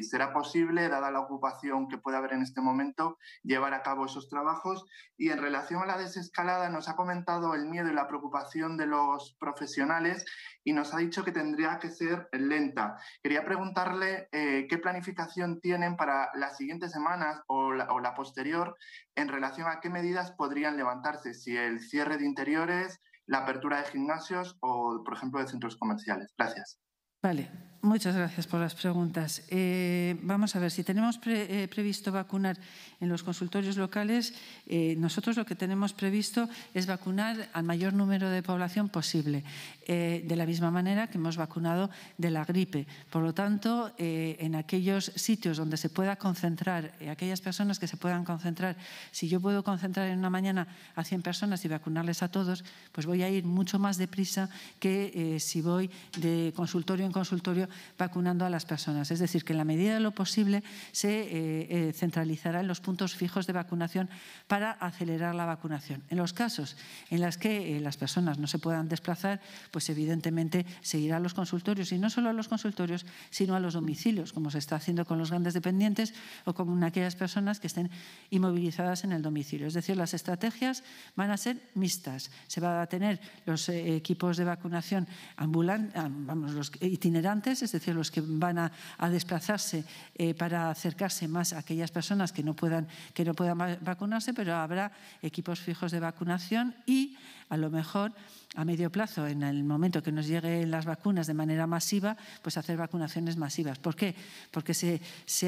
S3: será posible, dada la ocupación que puede haber en este momento, llevar a cabo esos trabajos. Y en relación a la desescalada, nos ha comentado el miedo y la preocupación de los profesionales y nos ha dicho que tendría que ser lenta. Quería preguntarle eh, qué planificación tienen para las siguientes semanas o o la posterior en relación a qué medidas podrían levantarse, si el cierre de interiores, la apertura de gimnasios o, por ejemplo, de centros comerciales. Gracias.
S1: Vale, Muchas gracias por las preguntas. Eh, vamos a ver, si tenemos eh, previsto vacunar en los consultorios locales, eh, nosotros lo que tenemos previsto es vacunar al mayor número de población posible, de la misma manera que hemos vacunado de la gripe. Por lo tanto, en aquellos sitios donde se pueda concentrar, aquellas personas que se puedan concentrar, si yo puedo concentrar en una mañana a 100 personas y vacunarles a todos, pues voy a ir mucho más deprisa que si voy de consultorio en consultorio vacunando a las personas. Es decir, que en la medida de lo posible se eh, eh, centralizará en los puntos fijos de vacunación para acelerar la vacunación. En los casos en los que eh, las personas no se puedan desplazar, pues evidentemente seguirá a los consultorios y no solo a los consultorios, sino a los domicilios, como se está haciendo con los grandes dependientes o con aquellas personas que estén inmovilizadas en el domicilio. Es decir, las estrategias van a ser mixtas. Se van a tener los equipos de vacunación ambulan vamos, los itinerantes es decir, los que van a, desplazarse eh, para acercarse más a aquellas personas que no puedan, que no puedan vacunarse, pero habrá equipos fijos de vacunación y a lo mejor a medio plazo, en el momento que nos lleguen las vacunas de manera masiva, pues hacer vacunaciones masivas. ¿Por qué? Porque se,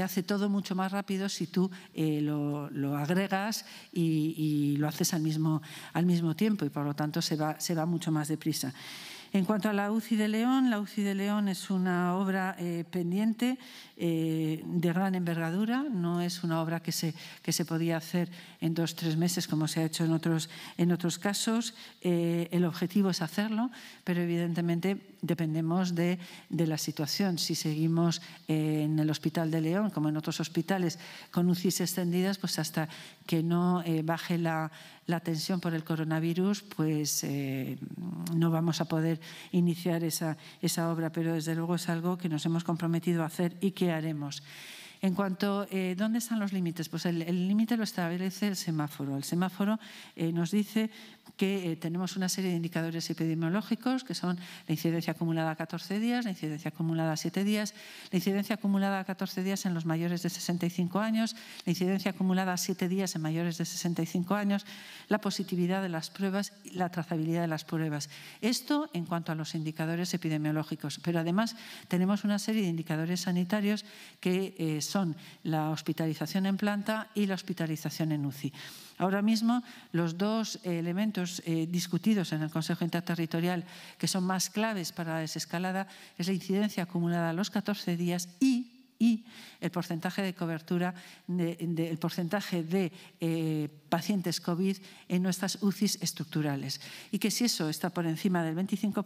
S1: hace todo mucho más rápido si tú eh, lo, agregas y, lo haces al mismo, al mismo tiempo y por lo tanto se va, se va mucho más deprisa. En cuanto a la UCI de León, la UCI de León es una obra eh, pendiente eh, de gran envergadura, no es una obra que se, que se podía hacer en dos o tres meses como se ha hecho en otros, en otros casos. Eh, el objetivo es hacerlo, pero evidentemente dependemos de, la situación. Si seguimos eh, en el Hospital de León, como en otros hospitales, con UCIs extendidas, pues hasta que no eh, baje la, tensión por el coronavirus, pues eh, no vamos a poder iniciar esa, esa obra. Pero desde luego es algo que nos hemos comprometido a hacer y que haremos. En cuanto, a eh, ¿dónde están los límites? Pues el límite lo establece el semáforo. El semáforo eh, nos dice que eh, tenemos una serie de indicadores epidemiológicos, que son la incidencia acumulada a 14 días, la incidencia acumulada a 7 días, la incidencia acumulada a 14 días en los mayores de 65 años, la incidencia acumulada a 7 días en mayores de 65 años, la positividad de las pruebas y la trazabilidad de las pruebas. Esto en cuanto a los indicadores epidemiológicos, pero además tenemos una serie de indicadores sanitarios que es son la hospitalización en planta y la hospitalización en UCI. Ahora mismo, los dos elementos eh, discutidos en el Consejo Interterritorial que son más claves para la desescalada es la incidencia acumulada a los 14 días y el porcentaje de cobertura, el porcentaje de eh, pacientes COVID en nuestras UCIs estructurales. Y que si eso está por encima del 25%,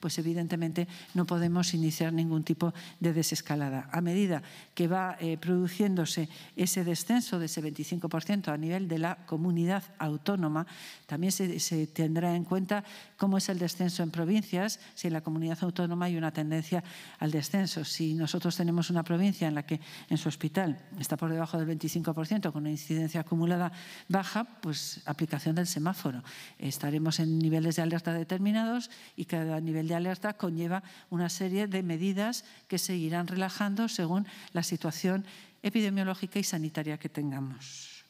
S1: pues evidentemente no podemos iniciar ningún tipo de desescalada. A medida que va eh, produciéndose ese descenso de ese 25% a nivel de la comunidad autónoma, también se tendrá en cuenta cómo es el descenso en provincias, si en la comunidad autónoma hay una tendencia al descenso. Si nosotros tenemos una provincia en la que en su hospital está por debajo del 25% con una incidencia acumulada baja, pues aplicación del semáforo. Estaremos en niveles de alerta determinados y cada nivel de alerta conlleva una serie de medidas que seguirán relajando según la situación epidemiológica y sanitaria que tengamos.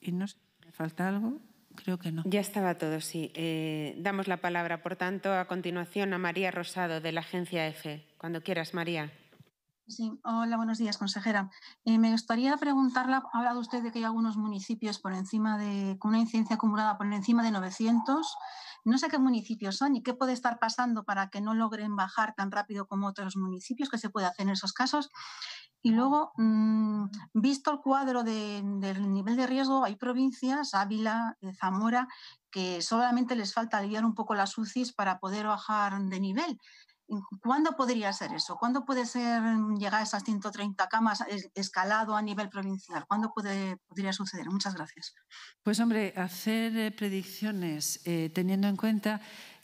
S1: ¿Y nos falta
S2: algo? Creo que no. Ya estaba todo, sí. Eh, damos la palabra, por tanto, a continuación a María Rosado de la Agencia EFE. Cuando quieras, María.
S4: Sí, hola, buenos días, consejera. Eh, me gustaría preguntarle, ha hablado usted de que hay algunos municipios por encima de, con una incidencia acumulada por encima de 900. No sé qué municipios son y qué puede estar pasando para que no logren bajar tan rápido como otros municipios, qué se puede hacer en esos casos. Y luego, mm, visto el cuadro del nivel de riesgo, hay provincias, Ávila, eh, Zamora, que solamente les falta aliviar un poco las UCIs para poder bajar de nivel. ¿Cuándo podría ser eso? ¿Cuándo puede ser mm, llegar a esas 130 camas escalado a nivel provincial? ¿Cuándo podría suceder? Muchas gracias.
S1: Pues hombre, hacer eh, predicciones eh, teniendo en cuenta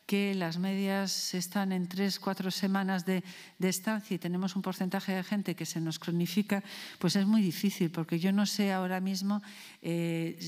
S1: que las medias están en tres, cuatro semanas de, estancia y tenemos un porcentaje de gente que se nos cronifica, pues es muy difícil, porque yo no sé ahora mismo eh,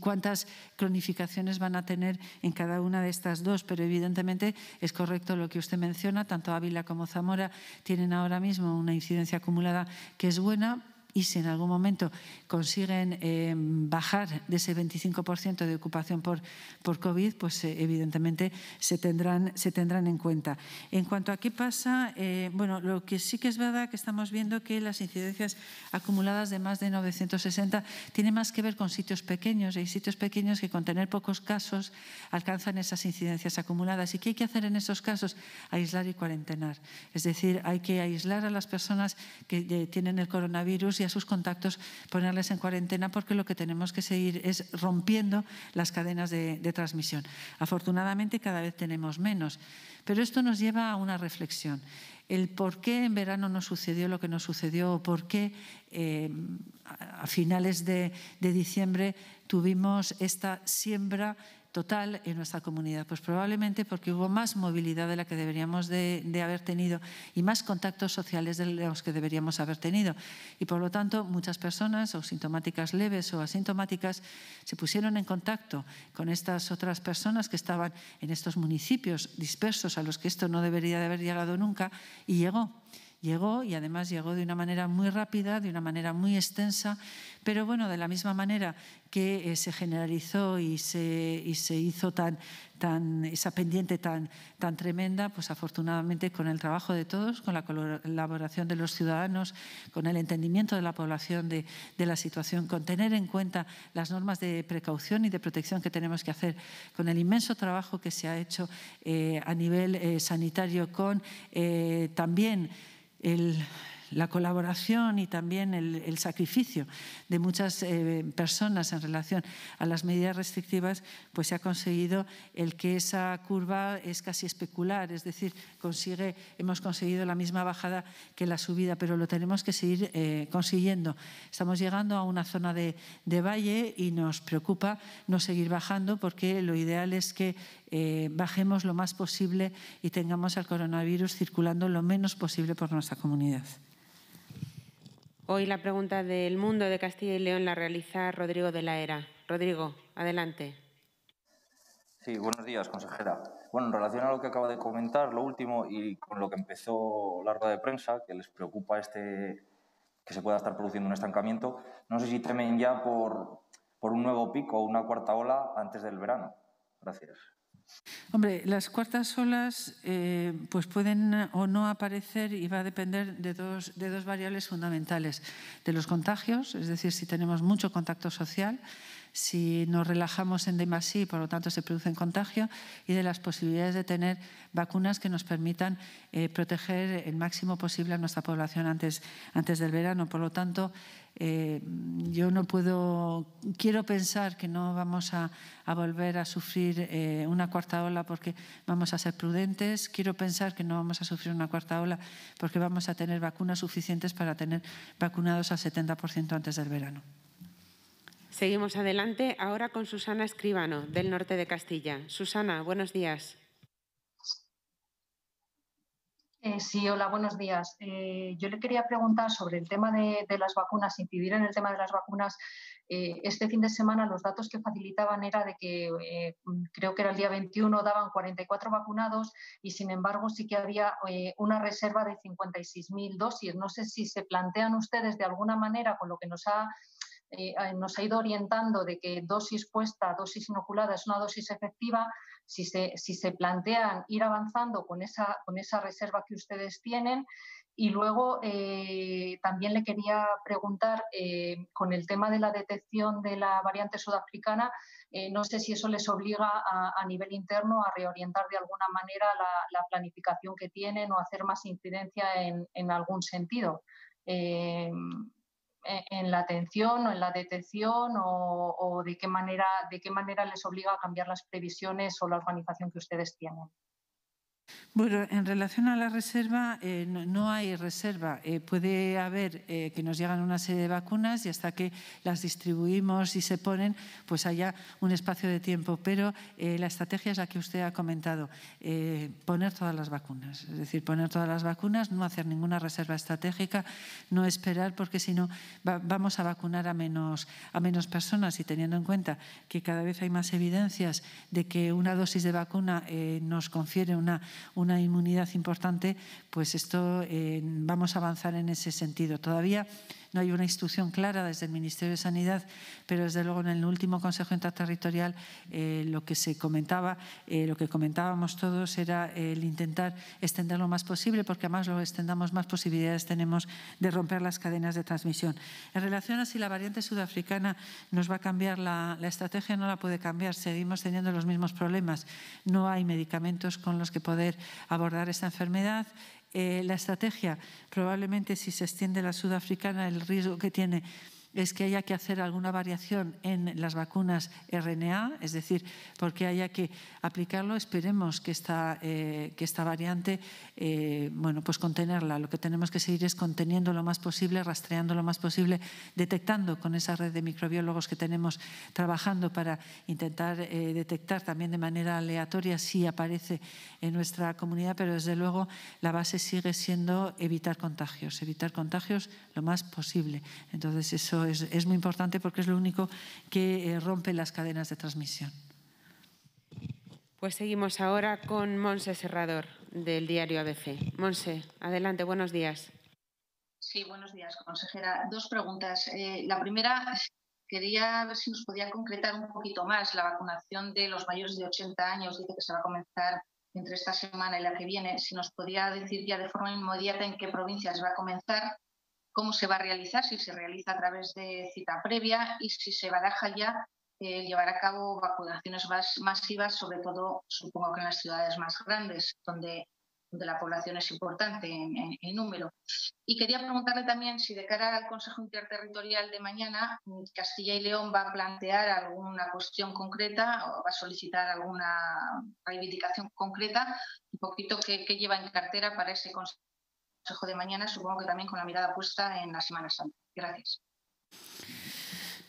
S1: cuántas cronificaciones van a tener en cada una de estas dos, pero evidentemente es correcto lo que usted menciona, tanto Ávila como Zamora tienen ahora mismo una incidencia acumulada que es buena, y si en algún momento consiguen eh, bajar de ese 25% de ocupación por, por COVID, pues eh, evidentemente se tendrán, se tendrán en cuenta. En cuanto a qué pasa, eh, bueno, lo que sí que es verdad que estamos viendo que las incidencias acumuladas de más de 960 tienen más que ver con sitios pequeños. Hay sitios pequeños que con tener pocos casos alcanzan esas incidencias acumuladas. ¿Y qué hay que hacer en esos casos? Aislar y cuarentenar. Es decir, hay que aislar a las personas que tienen el coronavirus y sus contactos, ponerles en cuarentena, porque lo que tenemos que seguir es rompiendo las cadenas de, transmisión. Afortunadamente cada vez tenemos menos, pero esto nos lleva a una reflexión. El por qué en verano no sucedió lo que nos sucedió, o por qué eh, a finales de diciembre tuvimos esta siembra total en nuestra comunidad? Pues probablemente porque hubo más movilidad de la que deberíamos de, haber tenido y más contactos sociales de los que deberíamos haber tenido. Y por lo tanto, muchas personas, o sintomáticas leves o asintomáticas, se pusieron en contacto con estas otras personas que estaban en estos municipios dispersos a los que esto no debería de haber llegado nunca y llegó llegó y además llegó de una manera muy rápida, de una manera muy extensa, pero bueno, de la misma manera que eh, se generalizó y se, se hizo tan, tan, esa pendiente tan, tan tremenda, pues afortunadamente con el trabajo de todos, con la colaboración de los ciudadanos, con el entendimiento de la población de, la situación, con tener en cuenta las normas de precaución y de protección que tenemos que hacer, con el inmenso trabajo que se ha hecho eh, a nivel eh, sanitario, con también la colaboración y también el, sacrificio de muchas eh, personas en relación a las medidas restrictivas, pues se ha conseguido el que esa curva es casi especular, es decir, consigue, hemos conseguido la misma bajada que la subida, pero lo tenemos que seguir eh, consiguiendo. Estamos llegando a una zona de, de, valle y nos preocupa no seguir bajando porque lo ideal es que eh, bajemos lo más posible y tengamos al coronavirus circulando lo menos posible por nuestra comunidad.
S2: Hoy la pregunta del mundo de Castilla y León la realiza Rodrigo de la Era. Rodrigo, adelante.
S3: Sí, buenos días, consejera. Bueno, en relación a lo que acaba de comentar, lo último, y con lo que empezó la rueda de prensa, que les preocupa este que se pueda estar produciendo un estancamiento, no sé si temen ya por, por un nuevo pico o una cuarta ola antes del verano. Gracias.
S1: Hombre, las cuartas olas eh, pues pueden o no aparecer y va a depender de dos, de dos variables fundamentales, de los contagios, es decir, si tenemos mucho contacto social, si nos relajamos en demasí por lo tanto se produce un contagio, y de las posibilidades de tener vacunas que nos permitan eh, proteger el máximo posible a nuestra población antes, del verano. Por lo tanto, eh, yo no puedo, quiero pensar que no vamos a, volver a sufrir eh, una cuarta ola porque vamos a ser prudentes, quiero pensar que no vamos a sufrir una cuarta ola porque vamos a tener vacunas suficientes para tener vacunados al 70% antes del verano.
S2: Seguimos adelante ahora con Susana Escribano, del norte de Castilla. Susana, buenos días.
S4: Eh, sí, hola, buenos días. Eh, yo le quería preguntar sobre el tema de, las vacunas, incidir en el tema de las vacunas. Eh, este fin de semana los datos que facilitaban era de que creo que era el día 21 daban 44 vacunados y sin embargo sí que había una reserva de 56.000 dosis. No sé si se plantean ustedes de alguna manera con lo que nos ha eh, nos ha ido orientando de que dosis puesta, dosis inoculada es una dosis efectiva, si se, si se plantean ir avanzando con esa, con esa reserva que ustedes tienen. Y luego eh, también le quería preguntar eh, con el tema de la detección de la variante sudafricana, no sé si eso les obliga a, nivel interno a reorientar de alguna manera la, planificación que tienen o hacer más incidencia en, en algún sentido. Eh, en la atención o en la detección o, de, qué manera, de qué manera les obliga a cambiar las previsiones o la organización que ustedes tienen.
S1: Bueno, en relación a la reserva, eh, no, hay reserva. Eh, puede haber eh, que nos llegan una serie de vacunas y hasta que las distribuimos y se ponen, pues haya un espacio de tiempo. Pero la estrategia es la que usted ha comentado, poner todas las vacunas. Es decir, poner todas las vacunas, no hacer ninguna reserva estratégica, no esperar porque si no vamos a vacunar a menos, a menos personas y teniendo en cuenta que cada vez hay más evidencias de que una dosis de vacuna nos confiere una una inmunidad importante, pues esto eh, vamos a avanzar en ese sentido. Todavía no hay una instrucción clara desde el Ministerio de Sanidad, pero desde luego en el último Consejo Interterritorial eh, lo que se comentaba, eh, lo que comentábamos todos era eh, el intentar extender lo más posible, porque además lo extendamos más posibilidades tenemos de romper las cadenas de transmisión. En relación a si la variante sudafricana nos va a cambiar la, la estrategia, no la puede cambiar. Seguimos teniendo los mismos problemas. No hay medicamentos con los que poder abordar esta enfermedad. Eh, la estrategia. Probablemente si se extiende la sudafricana, el riesgo que tiene es que haya que hacer alguna variación en las vacunas RNA, es decir, porque haya que aplicarlo. Esperemos que esta, eh, que esta variante, eh, bueno, pues contenerla. Lo que tenemos que seguir es conteniendo lo más posible, rastreando lo más posible, detectando con esa red de microbiólogos que tenemos trabajando para intentar eh, detectar también de manera aleatoria si aparece en nuestra comunidad, pero desde luego la base sigue siendo evitar contagios, evitar contagios lo más posible. Entonces eso es, muy importante porque es lo único que eh, rompe las cadenas de transmisión.
S2: Pues seguimos ahora con Monse Serrador del diario ABC. Monse, adelante, buenos días.
S5: Sí, buenos días, consejera. Dos preguntas. Eh, la primera, quería ver si nos podía concretar un poquito más la vacunación de los mayores de 80 años. Dice que se va a comenzar entre esta semana y la que viene. Si nos podía decir ya de forma inmediata en qué provincias va a comenzar cómo se va a realizar, si se realiza a través de cita previa y si se baraja ya eh, llevar a cabo vacunaciones más masivas, sobre todo supongo que en las ciudades más grandes, donde, la población es importante en, número. Y quería preguntarle también si de cara al Consejo Interterritorial de mañana mm, Castilla y León va a plantear alguna cuestión concreta o va a solicitar alguna reivindicación concreta, un poquito qué lleva en cartera para ese Consejo Consejo de mañana, supongo que también con la mirada puesta en la Semana Santa. Gracias.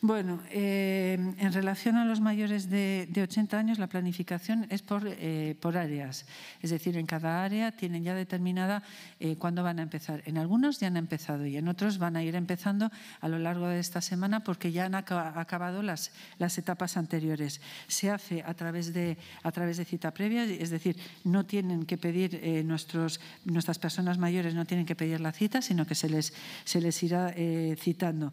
S1: Bueno, eh, en relación a los mayores de, 80 años, la planificación es por, eh, por, áreas. Es decir, en cada área tienen ya determinada eh, cuándo van a empezar. En algunos ya han empezado y en otros van a ir empezando a lo largo de esta semana porque ya han acabado las, las etapas anteriores. Se hace a través, de, a través de cita previa, es decir, no tienen que pedir nuestros, nuestras personas mayores, no tienen que pedir la cita, sino que se les, se les irá citando.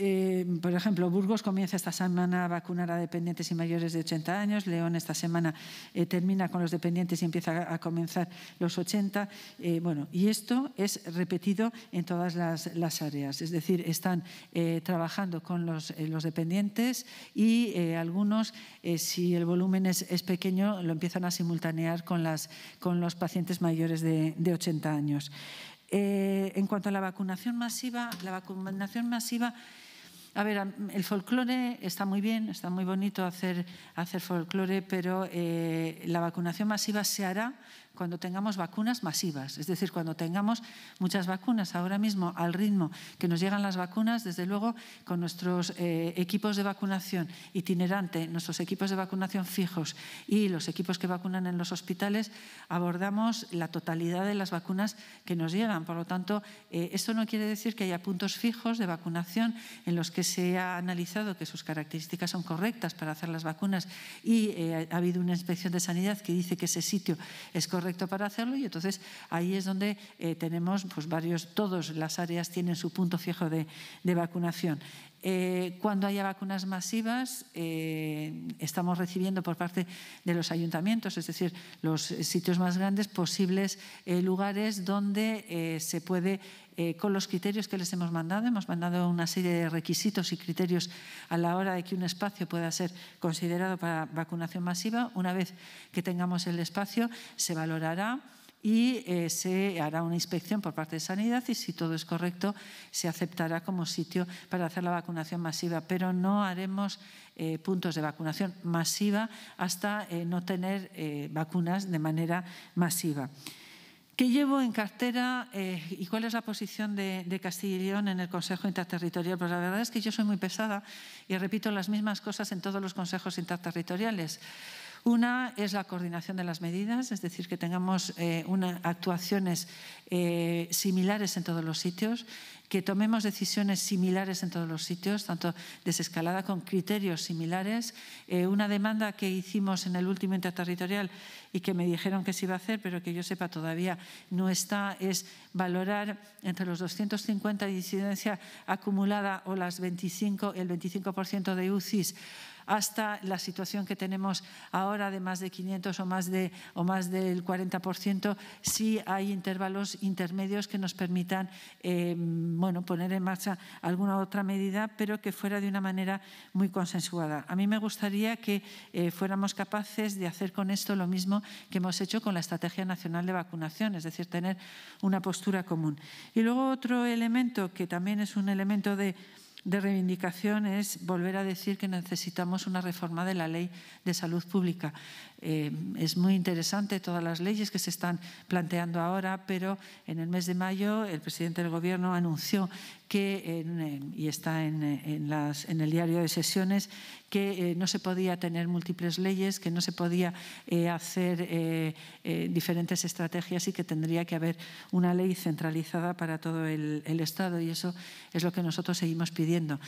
S1: Em, por ejemplo, Burgos comienza esta semana a vacunar a dependientes y mayores de 80 años, León esta semana eh, termina con los dependientes y empieza a, comenzar los 80. Eh, bueno, y esto es repetido en todas las, áreas, es decir, están eh, trabajando con los, dependientes y algunos, si el volumen es, pequeño, lo empiezan a simultanear con, los pacientes mayores de, 80 años. en cuanto a la vacunación masiva, la vacunación masiva a ver, el folclore está muy bien, está muy bonito hacer, hacer folclore, pero eh, la vacunación masiva se hará cuando tengamos vacunas masivas, es decir, cuando tengamos muchas vacunas. Ahora mismo, al ritmo que nos llegan las vacunas, desde luego, con nuestros eh, equipos de vacunación itinerante, nuestros equipos de vacunación fijos y los equipos que vacunan en los hospitales, abordamos la totalidad de las vacunas que nos llegan. Por lo tanto, eso eh, esto no quiere decir que haya puntos fijos de vacunación en los que se ha analizado que sus características son correctas para hacer las vacunas y eh, ha habido una inspección de sanidad que dice que ese sitio es correcto para hacerlo y entonces ahí es donde eh, tenemos pues, varios, todas las áreas tienen su punto fijo de, de vacunación. Eh, cuando haya vacunas masivas, eh, estamos recibiendo por parte de los ayuntamientos, es decir, los sitios más grandes, posibles eh, lugares donde se puede, con los criterios que les hemos mandado, hemos mandado una serie de requisitos y criterios a la hora de que un espacio pueda ser considerado para vacunación masiva. Una vez que tengamos el espacio, se valorará y eh, se hará una inspección por parte de Sanidad y si todo es correcto se aceptará como sitio para hacer la vacunación masiva. Pero no haremos eh, puntos de vacunación masiva hasta eh, no tener vacunas de manera masiva. ¿Qué llevo en cartera y cuál es la posición de, de, Castilla y León en el Consejo Interterritorial? Pues la verdad es que yo soy muy pesada y repito las mismas cosas en todos los consejos interterritoriales. Una es la coordinación de las medidas, es decir, que tengamos eh, actuaciones eh, similares en todos los sitios, que tomemos decisiones similares en todos los sitios, tanto desescalada con criterios similares. Eh, una demanda que hicimos en el último interterritorial y que me dijeron que se iba a hacer, pero que yo sepa todavía no está, es valorar entre los 250 de incidencia acumulada o las 25, el 25% de UCIs hasta la situación que tenemos ahora de más de 500 o más, de, o más del 40%, si hay intervalos intermedios que nos permitan eh, bueno, poner en marcha alguna otra medida, pero que fuera de una manera muy consensuada. A mí me gustaría que eh, fuéramos capaces de hacer con esto lo mismo que hemos hecho con la Estrategia Nacional de Vacunación, es decir, tener una postura común. Y luego otro elemento que también es un elemento de de reivindicación es volver a decir que necesitamos una reforma de la ley de salud pública. Eh, es muy interesante todas las leyes que se están planteando ahora, pero en el mes de mayo el presidente del Gobierno anunció que, y está en, en el diario de sesiones, que eh, no se podía tener múltiples leyes, que no se podía eh, hacer eh, diferentes estrategias y que tendría que haber una ley centralizada para todo el, Estado. Y eso es lo que nosotros seguimos pidiendo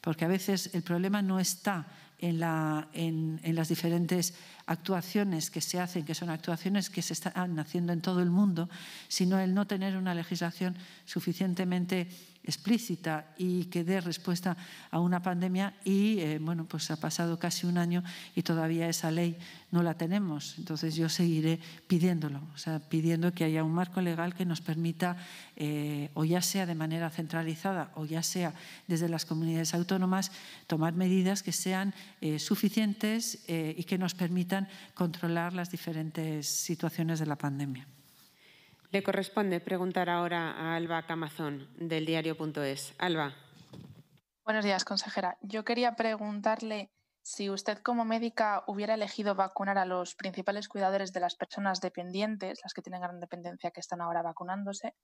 S1: porque a veces el problema no está en, la, en las diferentes actuaciones que se hacen, que son actuaciones que se están haciendo en todo el mundo, sino el no tener una legislación suficientemente explícita y que dé respuesta a una pandemia y eh, bueno pues ha pasado casi un año y todavía esa ley no la tenemos entonces yo seguiré pidiéndolo o sea pidiendo que haya un marco legal que nos permita eh, o ya sea de manera centralizada o ya sea desde las comunidades autónomas tomar medidas que sean eh, suficientes y que nos permitan controlar las diferentes situaciones de la pandemia.
S2: Le corresponde preguntar ahora a Alba Camazón del diario.es. Alba.
S5: Buenos días, consejera. Yo quería preguntarle si usted como médica hubiera elegido vacunar a los principales cuidadores de las personas dependientes, las que tienen gran dependencia que están ahora vacunándose,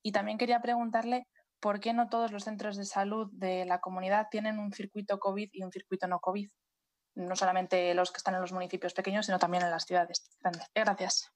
S5: y también quería preguntarle por qué no todos los centros de salud de la comunidad tienen un circuito COVID y un circuito no COVID no solamente los que están en los municipios pequeños, sino también en las ciudades grandes. Gracias.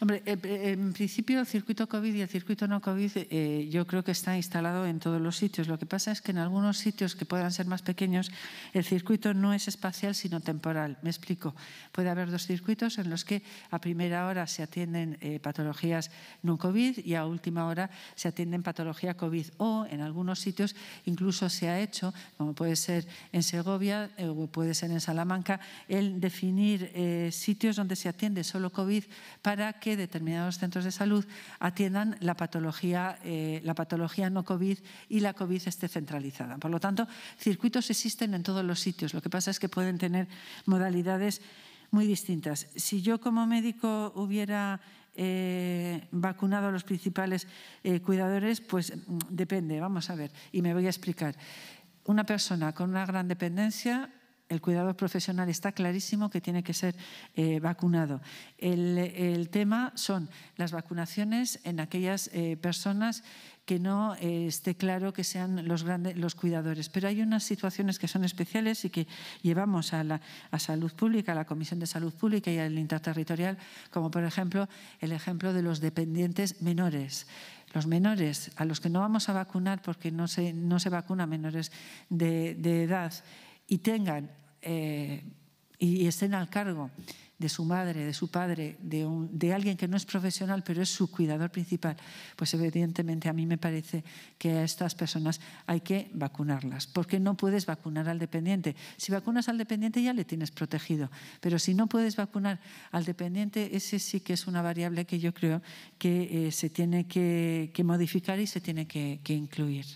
S1: Hombre, eh, eh, en principio el circuito COVID y el circuito no COVID eh, yo creo que está instalado en todos los sitios. Lo que pasa es que en algunos sitios que puedan ser más pequeños el circuito no es espacial sino temporal. Me explico. Puede haber dos circuitos en los que a primera hora se atienden patologías no COVID y a última hora se atienden patología COVID. O en algunos sitios incluso se ha hecho, como puede ser en Segovia o puede ser en Salamanca, el definir sitios donde se atiende solo COVID para que determinados centros de salud atiendan la patología, eh, la patología no COVID y la COVID esté centralizada. Por lo tanto, circuitos existen en todos los sitios. Lo que pasa es que pueden tener modalidades muy distintas. Si yo como médico hubiera eh, vacunado a los principales eh, cuidadores, pues mm, depende, vamos a ver, y me voy a explicar. Una persona con una gran dependencia el cuidador profesional está clarísimo que tiene que ser eh, vacunado. El, tema son las vacunaciones en aquellas eh, personas que no eh, esté claro que sean los, grandes, los cuidadores. Pero hay unas situaciones que son especiales y que llevamos a, la, Salud Pública, a la Comisión de Salud Pública y al Interterritorial, como por ejemplo el ejemplo de los dependientes menores los menores a los que no vamos a vacunar porque no se, no se vacuna menores de edad y tengan eh, y estén al cargo de su madre, de su padre, de, de, alguien que no es profesional, pero es su cuidador principal, pues evidentemente a mí me parece que a estas personas hay que vacunarlas, porque no puedes vacunar al dependiente. Si vacunas al dependiente ya le tienes protegido, pero si no puedes vacunar al dependiente, ese sí que es una variable que yo creo que eh, se tiene que, modificar y se tiene que incluir.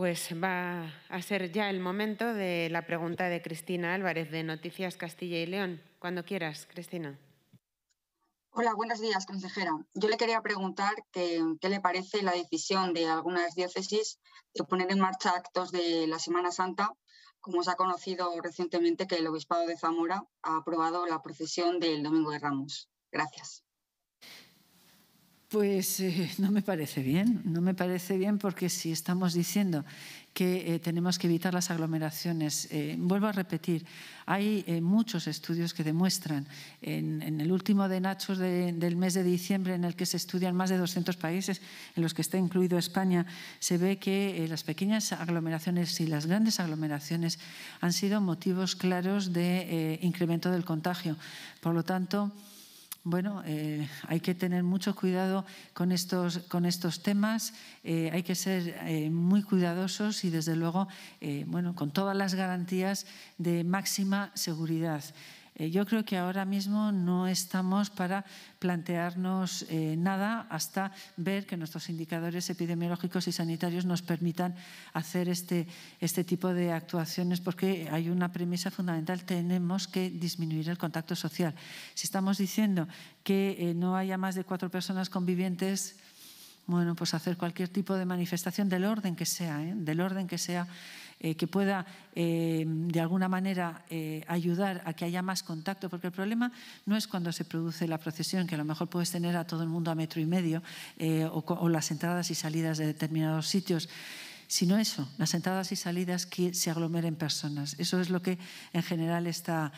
S2: Pues va a ser ya el momento de la pregunta de Cristina Álvarez de Noticias Castilla y León. Cuando quieras, Cristina.
S5: Hola, buenos días, consejera. Yo le quería preguntar qué le parece la decisión de algunas diócesis de poner en marcha actos de la Semana Santa, como se ha conocido recientemente que el Obispado de Zamora ha aprobado la procesión del Domingo de Ramos. Gracias.
S1: Pues eh, no me parece bien, no me parece bien porque si estamos diciendo que eh, tenemos que evitar las aglomeraciones, eh, vuelvo a repetir, hay muchos estudios que demuestran, en, el último de Nachos del mes de diciembre en el que se estudian más de 200 países, en los que está incluido España, se ve que las pequeñas aglomeraciones y las grandes aglomeraciones han sido motivos claros de incremento del contagio. Por lo tanto, bueno, eh, hay que tener mucho cuidado con estos, temas, eh, hay que ser eh, muy cuidadosos y, desde luego, bueno, con todas las garantías de máxima seguridad. Eh, yo creo que ahora mismo no estamos para plantearnos eh, nada hasta ver que nuestros indicadores epidemiológicos y sanitarios nos permitan hacer este, este, tipo de actuaciones, porque hay una premisa fundamental, tenemos que disminuir el contacto social. Si estamos diciendo que eh, no haya más de cuatro personas convivientes pues hacer cualquier tipo de manifestación del orden que sea, ¿eh? del orden que sea, eh, que pueda eh, de alguna manera ayudar a que haya más contacto, porque el problema no es cuando se produce la procesión, que a lo mejor puedes tener a todo el mundo a metro y medio, o, las entradas y salidas de determinados sitios sino eso, las entradas y salidas que se aglomeren personas. Eso es lo que en general está,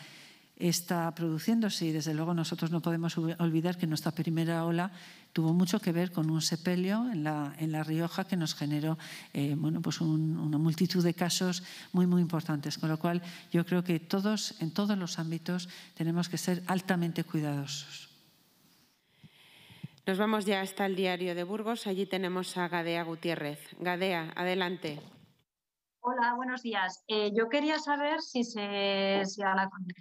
S1: está produciéndose y desde luego nosotros no podemos olvidar que nuestra primera ola tuvo mucho que ver con un sepelio en La, Rioja que nos generó eh, bueno, pues una multitud de casos muy, muy importantes. Con lo cual, yo creo que todos, en todos los ámbitos, tenemos que ser altamente cuidadosos.
S2: Nos vamos ya hasta el diario de Burgos. Allí tenemos a Gadea Gutiérrez. Gadea, adelante.
S4: Hola, buenos días. Eh, yo quería saber si se,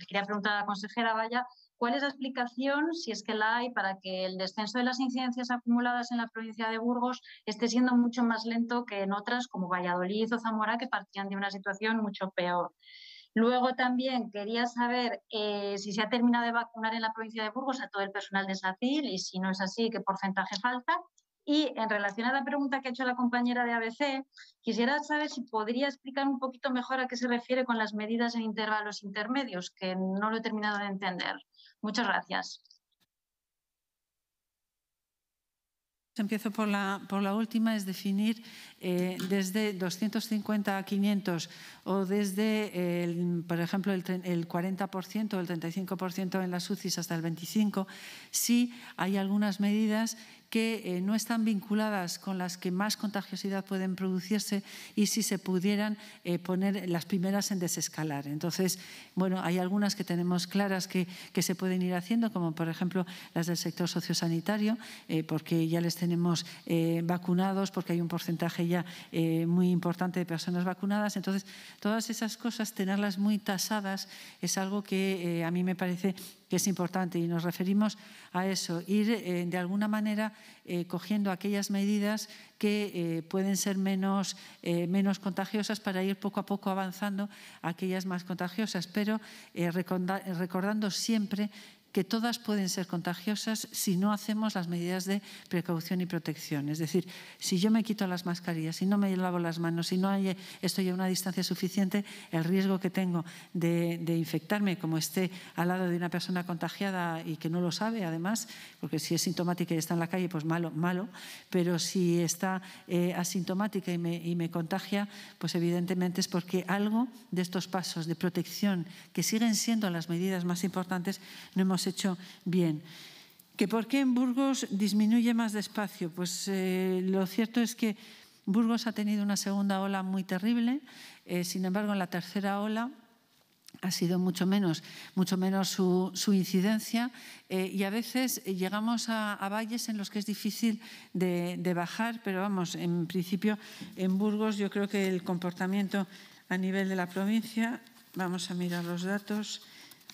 S4: quería preguntar a la consejera, vaya, ¿Cuál es la explicación, si es que la hay, para que el descenso de las incidencias acumuladas en la provincia de Burgos esté siendo mucho más lento que en otras como Valladolid o Zamora, que partían de una situación mucho peor? Luego también quería saber eh, si se ha terminado de vacunar en la provincia de Burgos a todo el personal de SACIL y si no es así, qué porcentaje falta. Y en relación a la pregunta que ha hecho la compañera de ABC, quisiera saber si podría explicar un poquito mejor a qué se refiere con las medidas en intervalos intermedios, que no lo he terminado de entender. Muchas gracias.
S1: Empiezo por la, por la última, es definir eh, desde 250 a 500 o desde, por ejemplo, el, 40% o el 35% en las UCIs hasta el 25%, sí hay algunas medidas que eh, no están vinculadas con las que más contagiosidad pueden producirse y si se pudieran eh, poner las primeras en desescalar. Entonces, bueno, hay algunas que tenemos claras que, se pueden ir haciendo, como por ejemplo las del sector sociosanitario, porque ya les tenemos vacunados, porque hay un porcentaje eh, muy importante de personas vacunadas. Entonces, todas esas cosas, tenerlas muy tasadas, es algo que eh, a mí me parece que es importante y nos referimos a eso, ir eh, de alguna manera cogiendo aquellas medidas que pueden ser menos, menos contagiosas para ir poco a poco avanzando a aquellas más contagiosas, pero recordando siempre que todas pueden ser contagiosas si no hacemos las medidas de precaución y protección. Es decir, si yo me quito las mascarillas, si no me lavo las manos, si no hay, estoy a una distancia suficiente, el riesgo que tengo de, infectarme, como esté al lado de una persona contagiada y que no lo sabe, además, porque si es sintomática y está en la calle, pues malo, malo, pero si está eh, asintomática y me contagia, pues evidentemente es porque algo de estos pasos de protección, que siguen siendo las medidas más importantes, no hemos hecho bien. ¿Que ¿Por qué en Burgos disminuye más despacio? Pues eh, lo cierto es que Burgos ha tenido una segunda ola muy terrible, eh, sin embargo en la tercera ola ha sido mucho menos, mucho menos su, incidencia eh, y a veces llegamos a, valles en los que es difícil de, bajar, pero vamos, en principio en Burgos yo creo que el comportamiento a nivel de la provincia, vamos a mirar los datos,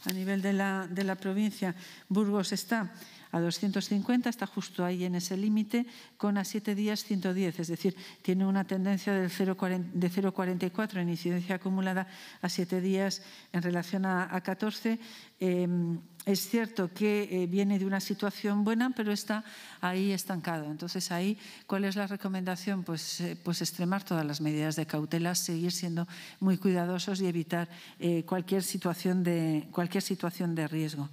S1: a nivel de la, de la provincia. Burgos está a 250, está justo ahí en ese límite, con a 7 días 110, es decir, tiene una tendencia de 0,44 en incidencia acumulada a 7 días en relación a, 14. Em, es cierto que eh, viene de una situación buena, pero está ahí estancado. Entonces, ahí, ¿cuál es la recomendación? Pues, eh, pues extremar todas las medidas de cautela, seguir siendo muy cuidadosos y evitar eh, cualquier, situación de, cualquier situación de riesgo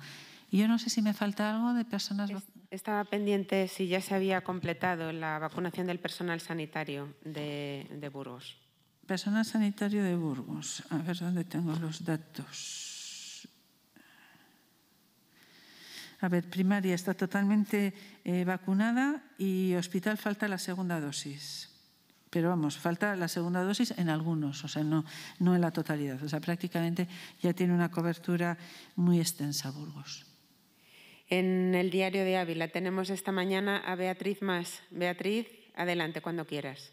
S1: yo no sé si me falta algo de personas.
S2: estaba pendiente si ya se había completado la vacunación del personal sanitario de, Burgos.
S1: Personal sanitario de Burgos. A ver dónde tengo los datos. A ver, primaria está totalmente eh, vacunada y hospital falta la segunda dosis. Pero vamos, falta la segunda dosis en algunos, o sea, no, no en la totalidad. O sea, prácticamente ya tiene una cobertura muy extensa Burgos.
S2: En el diario de Ávila tenemos esta mañana a Beatriz Más. Beatriz, adelante cuando quieras.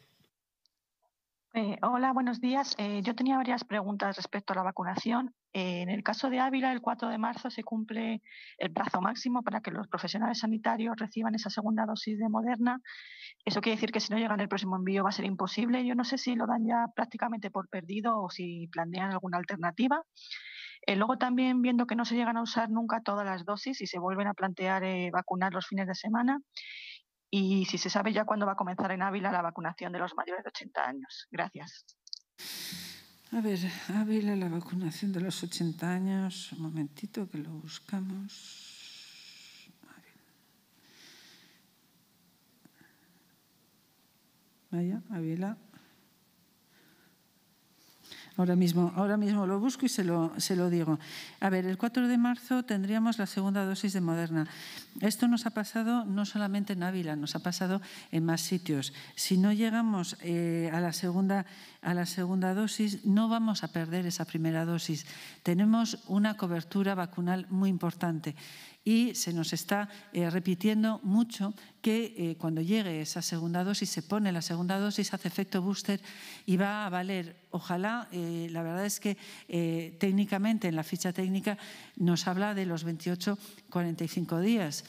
S4: Eh, hola, buenos días. Eh, yo tenía varias preguntas respecto a la vacunación. Eh, en el caso de Ávila, el 4 de marzo se cumple el plazo máximo para que los profesionales sanitarios reciban esa segunda dosis de Moderna. Eso quiere decir que si no llegan el próximo envío va a ser imposible. Yo no sé si lo dan ya prácticamente por perdido o si plantean alguna alternativa. Eh, luego también viendo que no se llegan a usar nunca todas las dosis y se vuelven a plantear eh, vacunar los fines de semana. Y si se sabe ya cuándo va a comenzar en Ávila la vacunación
S5: de los mayores de 80 años. Gracias.
S1: A ver, Ávila, la vacunación de los 80 años. Un momentito que lo buscamos. Vaya, Ávila, Ahora mismo, ahora mismo lo busco y se lo, se lo digo. A ver, el 4 de marzo tendríamos la segunda dosis de Moderna. Esto nos ha pasado no solamente en Ávila, nos ha pasado en más sitios. Si no llegamos eh, a, la segunda, a la segunda dosis, no vamos a perder esa primera dosis. Tenemos una cobertura vacunal muy importante y se nos está eh, repitiendo mucho que eh, cuando llegue esa segunda dosis, se pone la segunda dosis, hace efecto booster y va a valer. Ojalá, eh, la verdad es que técnicamente en la ficha técnica nos habla de los 28-45 días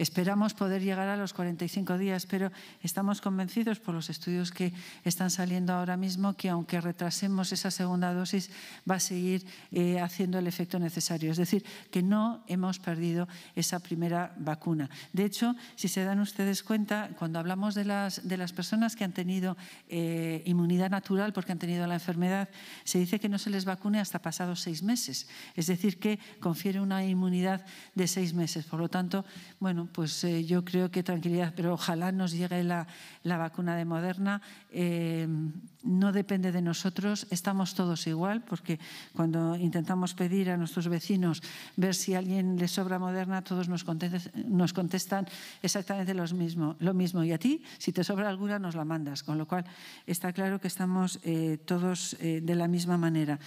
S1: Esperamos poder llegar a los 45 días, pero estamos convencidos por los estudios que están saliendo ahora mismo que aunque retrasemos esa segunda dosis va a seguir eh, haciendo el efecto necesario. Es decir, que no hemos perdido esa primera vacuna. De hecho, si se dan ustedes cuenta, cuando hablamos de las, de las personas que han tenido eh, inmunidad natural porque han tenido la enfermedad, se dice que no se les vacune hasta pasados seis meses. Es decir, que confiere una inmunidad de seis meses. Por lo tanto, bueno, pues eh, yo creo que tranquilidad, pero ojalá nos llegue la, vacuna de Moderna. Em, no depende de nosotros, estamos todos igual, porque cuando intentamos pedir a nuestros vecinos ver si a alguien le sobra Moderna, todos nos, contestan, nos contestan exactamente lo mismo, lo mismo. Y a ti, si te sobra alguna, nos la mandas. Con lo cual, está claro que estamos eh, todos eh, de la misma manera.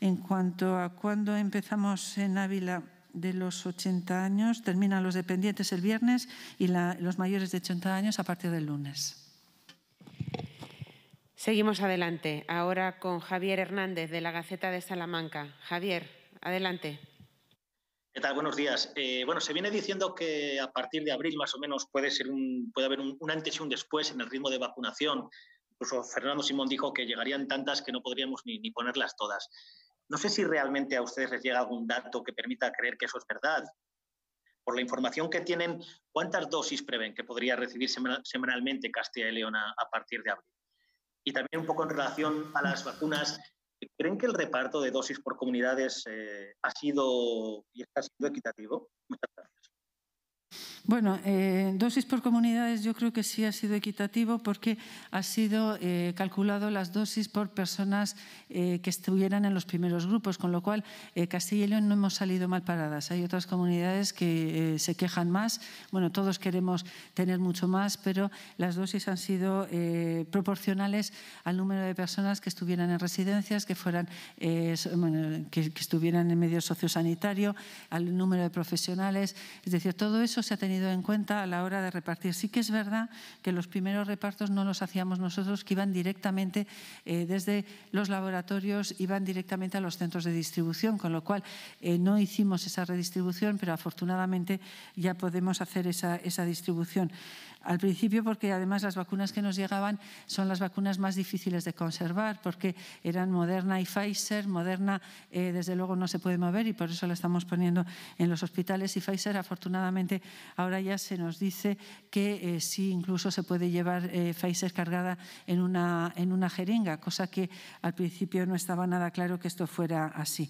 S1: En cuanto a cuándo empezamos en Ávila de los 80 años, terminan los dependientes el viernes y los mayores de 80 años a partir del lunes.
S2: Seguimos adelante, ahora con Javier Hernández de la Gaceta de Salamanca. Javier, adelante.
S4: ¿Qué tal? Buenos días. Eh, bueno, se viene diciendo que a partir de abril más o menos puede, haber un, antes y un después en el ritmo de vacunación. Incluso Fernando Simón dijo que llegarían tantas que no podríamos ni ponerlas todas. No sé si realmente a ustedes les llega algún dato que permita creer que eso es verdad. Por la información que tienen, ¿cuántas dosis prevén que podría recibir semanalmente Castilla y León a, partir de abril? Y también un poco en relación a las vacunas, ¿creen que el reparto de dosis por comunidades eh, ha sido y está siendo equitativo? Muchas gracias.
S1: Bueno, eh, dosis por comunidades yo creo que sí ha sido equitativo porque ha sido eh, calculado las dosis por personas eh, que estuvieran en los primeros grupos, con lo cual Castilla y León no hemos salido mal paradas. Hay otras comunidades que se quejan más. Bueno, todos queremos tener mucho más, pero las dosis han sido proporcionales al número de personas que estuvieran en residencias, que fueran, que, que estuvieran en medio sociosanitario, al número de profesionales. Es decir, todo eso se ha tenido en cuenta a la hora de repartir. Sí que es verdad que los primeros repartos no los hacíamos nosotros, que iban directamente eh, desde los laboratorios, iban directamente a los centros de distribución, con lo cual eh, no hicimos esa redistribución, pero afortunadamente ya podemos hacer esa distribución. Al principio porque además las vacunas que nos llegaban son las vacunas más difíciles de conservar porque eran Moderna y Pfizer. Moderna eh, desde luego no se puede mover y por eso la estamos poniendo en los hospitales y Pfizer afortunadamente ahora ya se nos dice que eh, sí incluso se puede llevar eh, Pfizer cargada en una, en una jeringa, cosa que al principio no estaba nada claro que esto fuera así.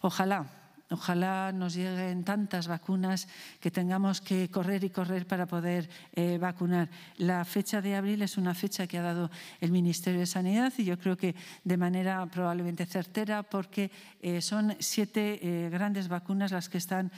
S1: Ojalá Ojalá nos lleguen tantas vacunas que tengamos que correr y correr para poder eh, vacunar. La fecha de abril es una fecha que ha dado el Ministerio de Sanidad y yo creo que de manera probablemente certera porque eh, son siete eh, grandes vacunas las que están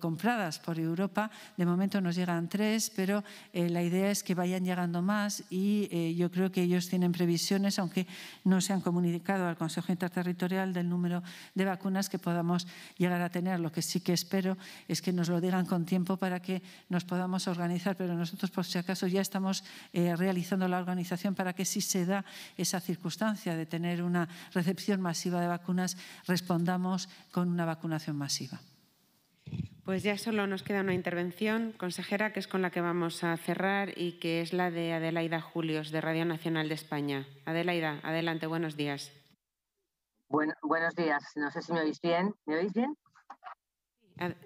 S1: compradas por Europa. De momento nos llegan tres, pero la idea es que vayan llegando más y yo creo que ellos tienen previsiones, aunque no se han comunicado al Consejo Interterritorial del número de vacunas que podamos llegar a tener. Lo que sí que espero es que nos lo digan con tiempo para que nos podamos organizar, pero nosotros por si acaso ya estamos eh, realizando la organización para que si se da esa circunstancia de tener una recepción masiva de vacunas, respondamos con una vacunación masiva.
S2: Pues ya solo nos queda una intervención, consejera, que es con la que vamos a cerrar y que es la de Adelaida Julios, de Radio Nacional de España. Adelaida, adelante, buenos días
S6: buenos días. No sé si me oís bien. ¿Me oís bien?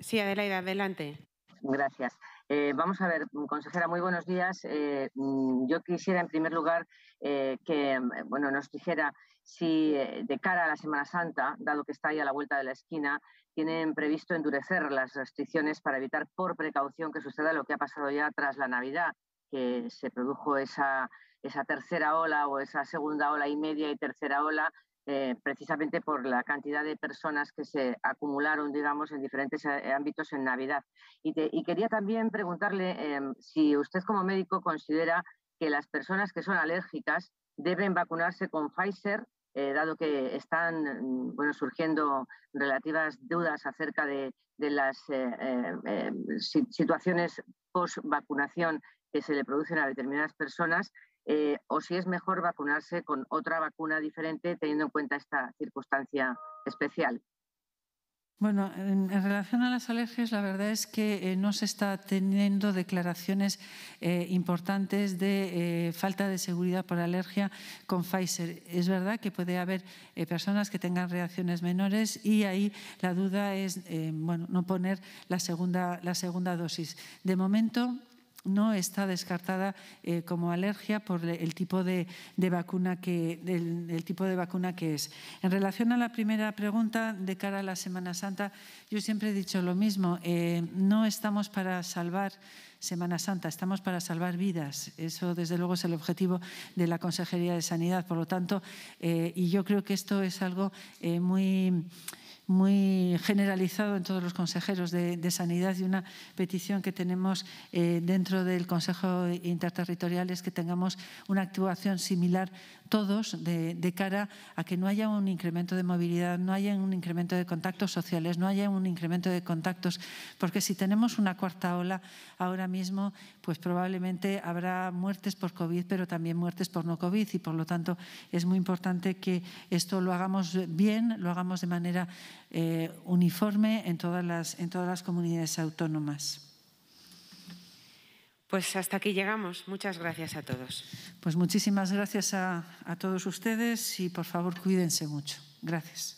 S2: Sí, Adelaida, adelante.
S6: Gracias. Eh, vamos a ver, consejera, muy buenos días. Eh, mm, yo quisiera, en primer lugar, eh, que mm, bueno, nos dijera si de cara a la Semana Santa, dado que está ahí a la vuelta de la esquina, tienen previsto endurecer las restricciones para evitar por precaución que suceda lo que ha pasado ya tras la Navidad, que se produjo esa, esa tercera ola o esa segunda ola y media y tercera ola eh, precisamente por la cantidad de personas que se acumularon, digamos, en diferentes eh, ámbitos en Navidad. Y, quería también preguntarle em, si usted como médico considera que las personas que son alérgicas deben vacunarse con Pfizer, eh, dado que están mm, bueno, surgiendo relativas dudas acerca de, de las situaciones post-vacunación que se le producen a determinadas personas eh, o si es mejor vacunarse con otra vacuna diferente teniendo en cuenta esta circunstancia especial.
S1: Bueno, en, relación a las alergias, la verdad es que eh, no se está teniendo declaraciones eh, importantes de falta de seguridad por alergia con Pfizer. Es verdad que puede haber personas que tengan reacciones menores y ahí la duda es bueno, no poner la segunda, la segunda dosis. De momento, no está descartada eh, como alergia por el tipo de, vacuna que, tipo de vacuna que es. En relación a la primera pregunta, de cara a la Semana Santa, yo siempre he dicho lo mismo, eh, no estamos para salvar Semana Santa, estamos para salvar vidas. Eso, desde luego, es el objetivo de la Consejería de Sanidad. Por lo tanto, eh, y yo creo que esto es algo muy muy generalizado en todos los consejeros de, sanidad y una petición que tenemos eh, dentro del Consejo Interterritorial es que tengamos una actuación similar todos de, cara a que no haya un incremento de movilidad, no haya un incremento de contactos sociales, no haya un incremento de contactos, porque si tenemos una cuarta ola ahora mismo, pues probablemente habrá muertes por COVID, pero también muertes por no COVID y por lo tanto es muy importante que esto lo hagamos bien, lo hagamos de manera eh, uniforme en todas las, en todas las comunidades autónomas.
S2: Pues hasta aquí llegamos. Muchas gracias a todos.
S1: Pues muchísimas gracias a, a todos ustedes y por favor cuídense mucho. Gracias.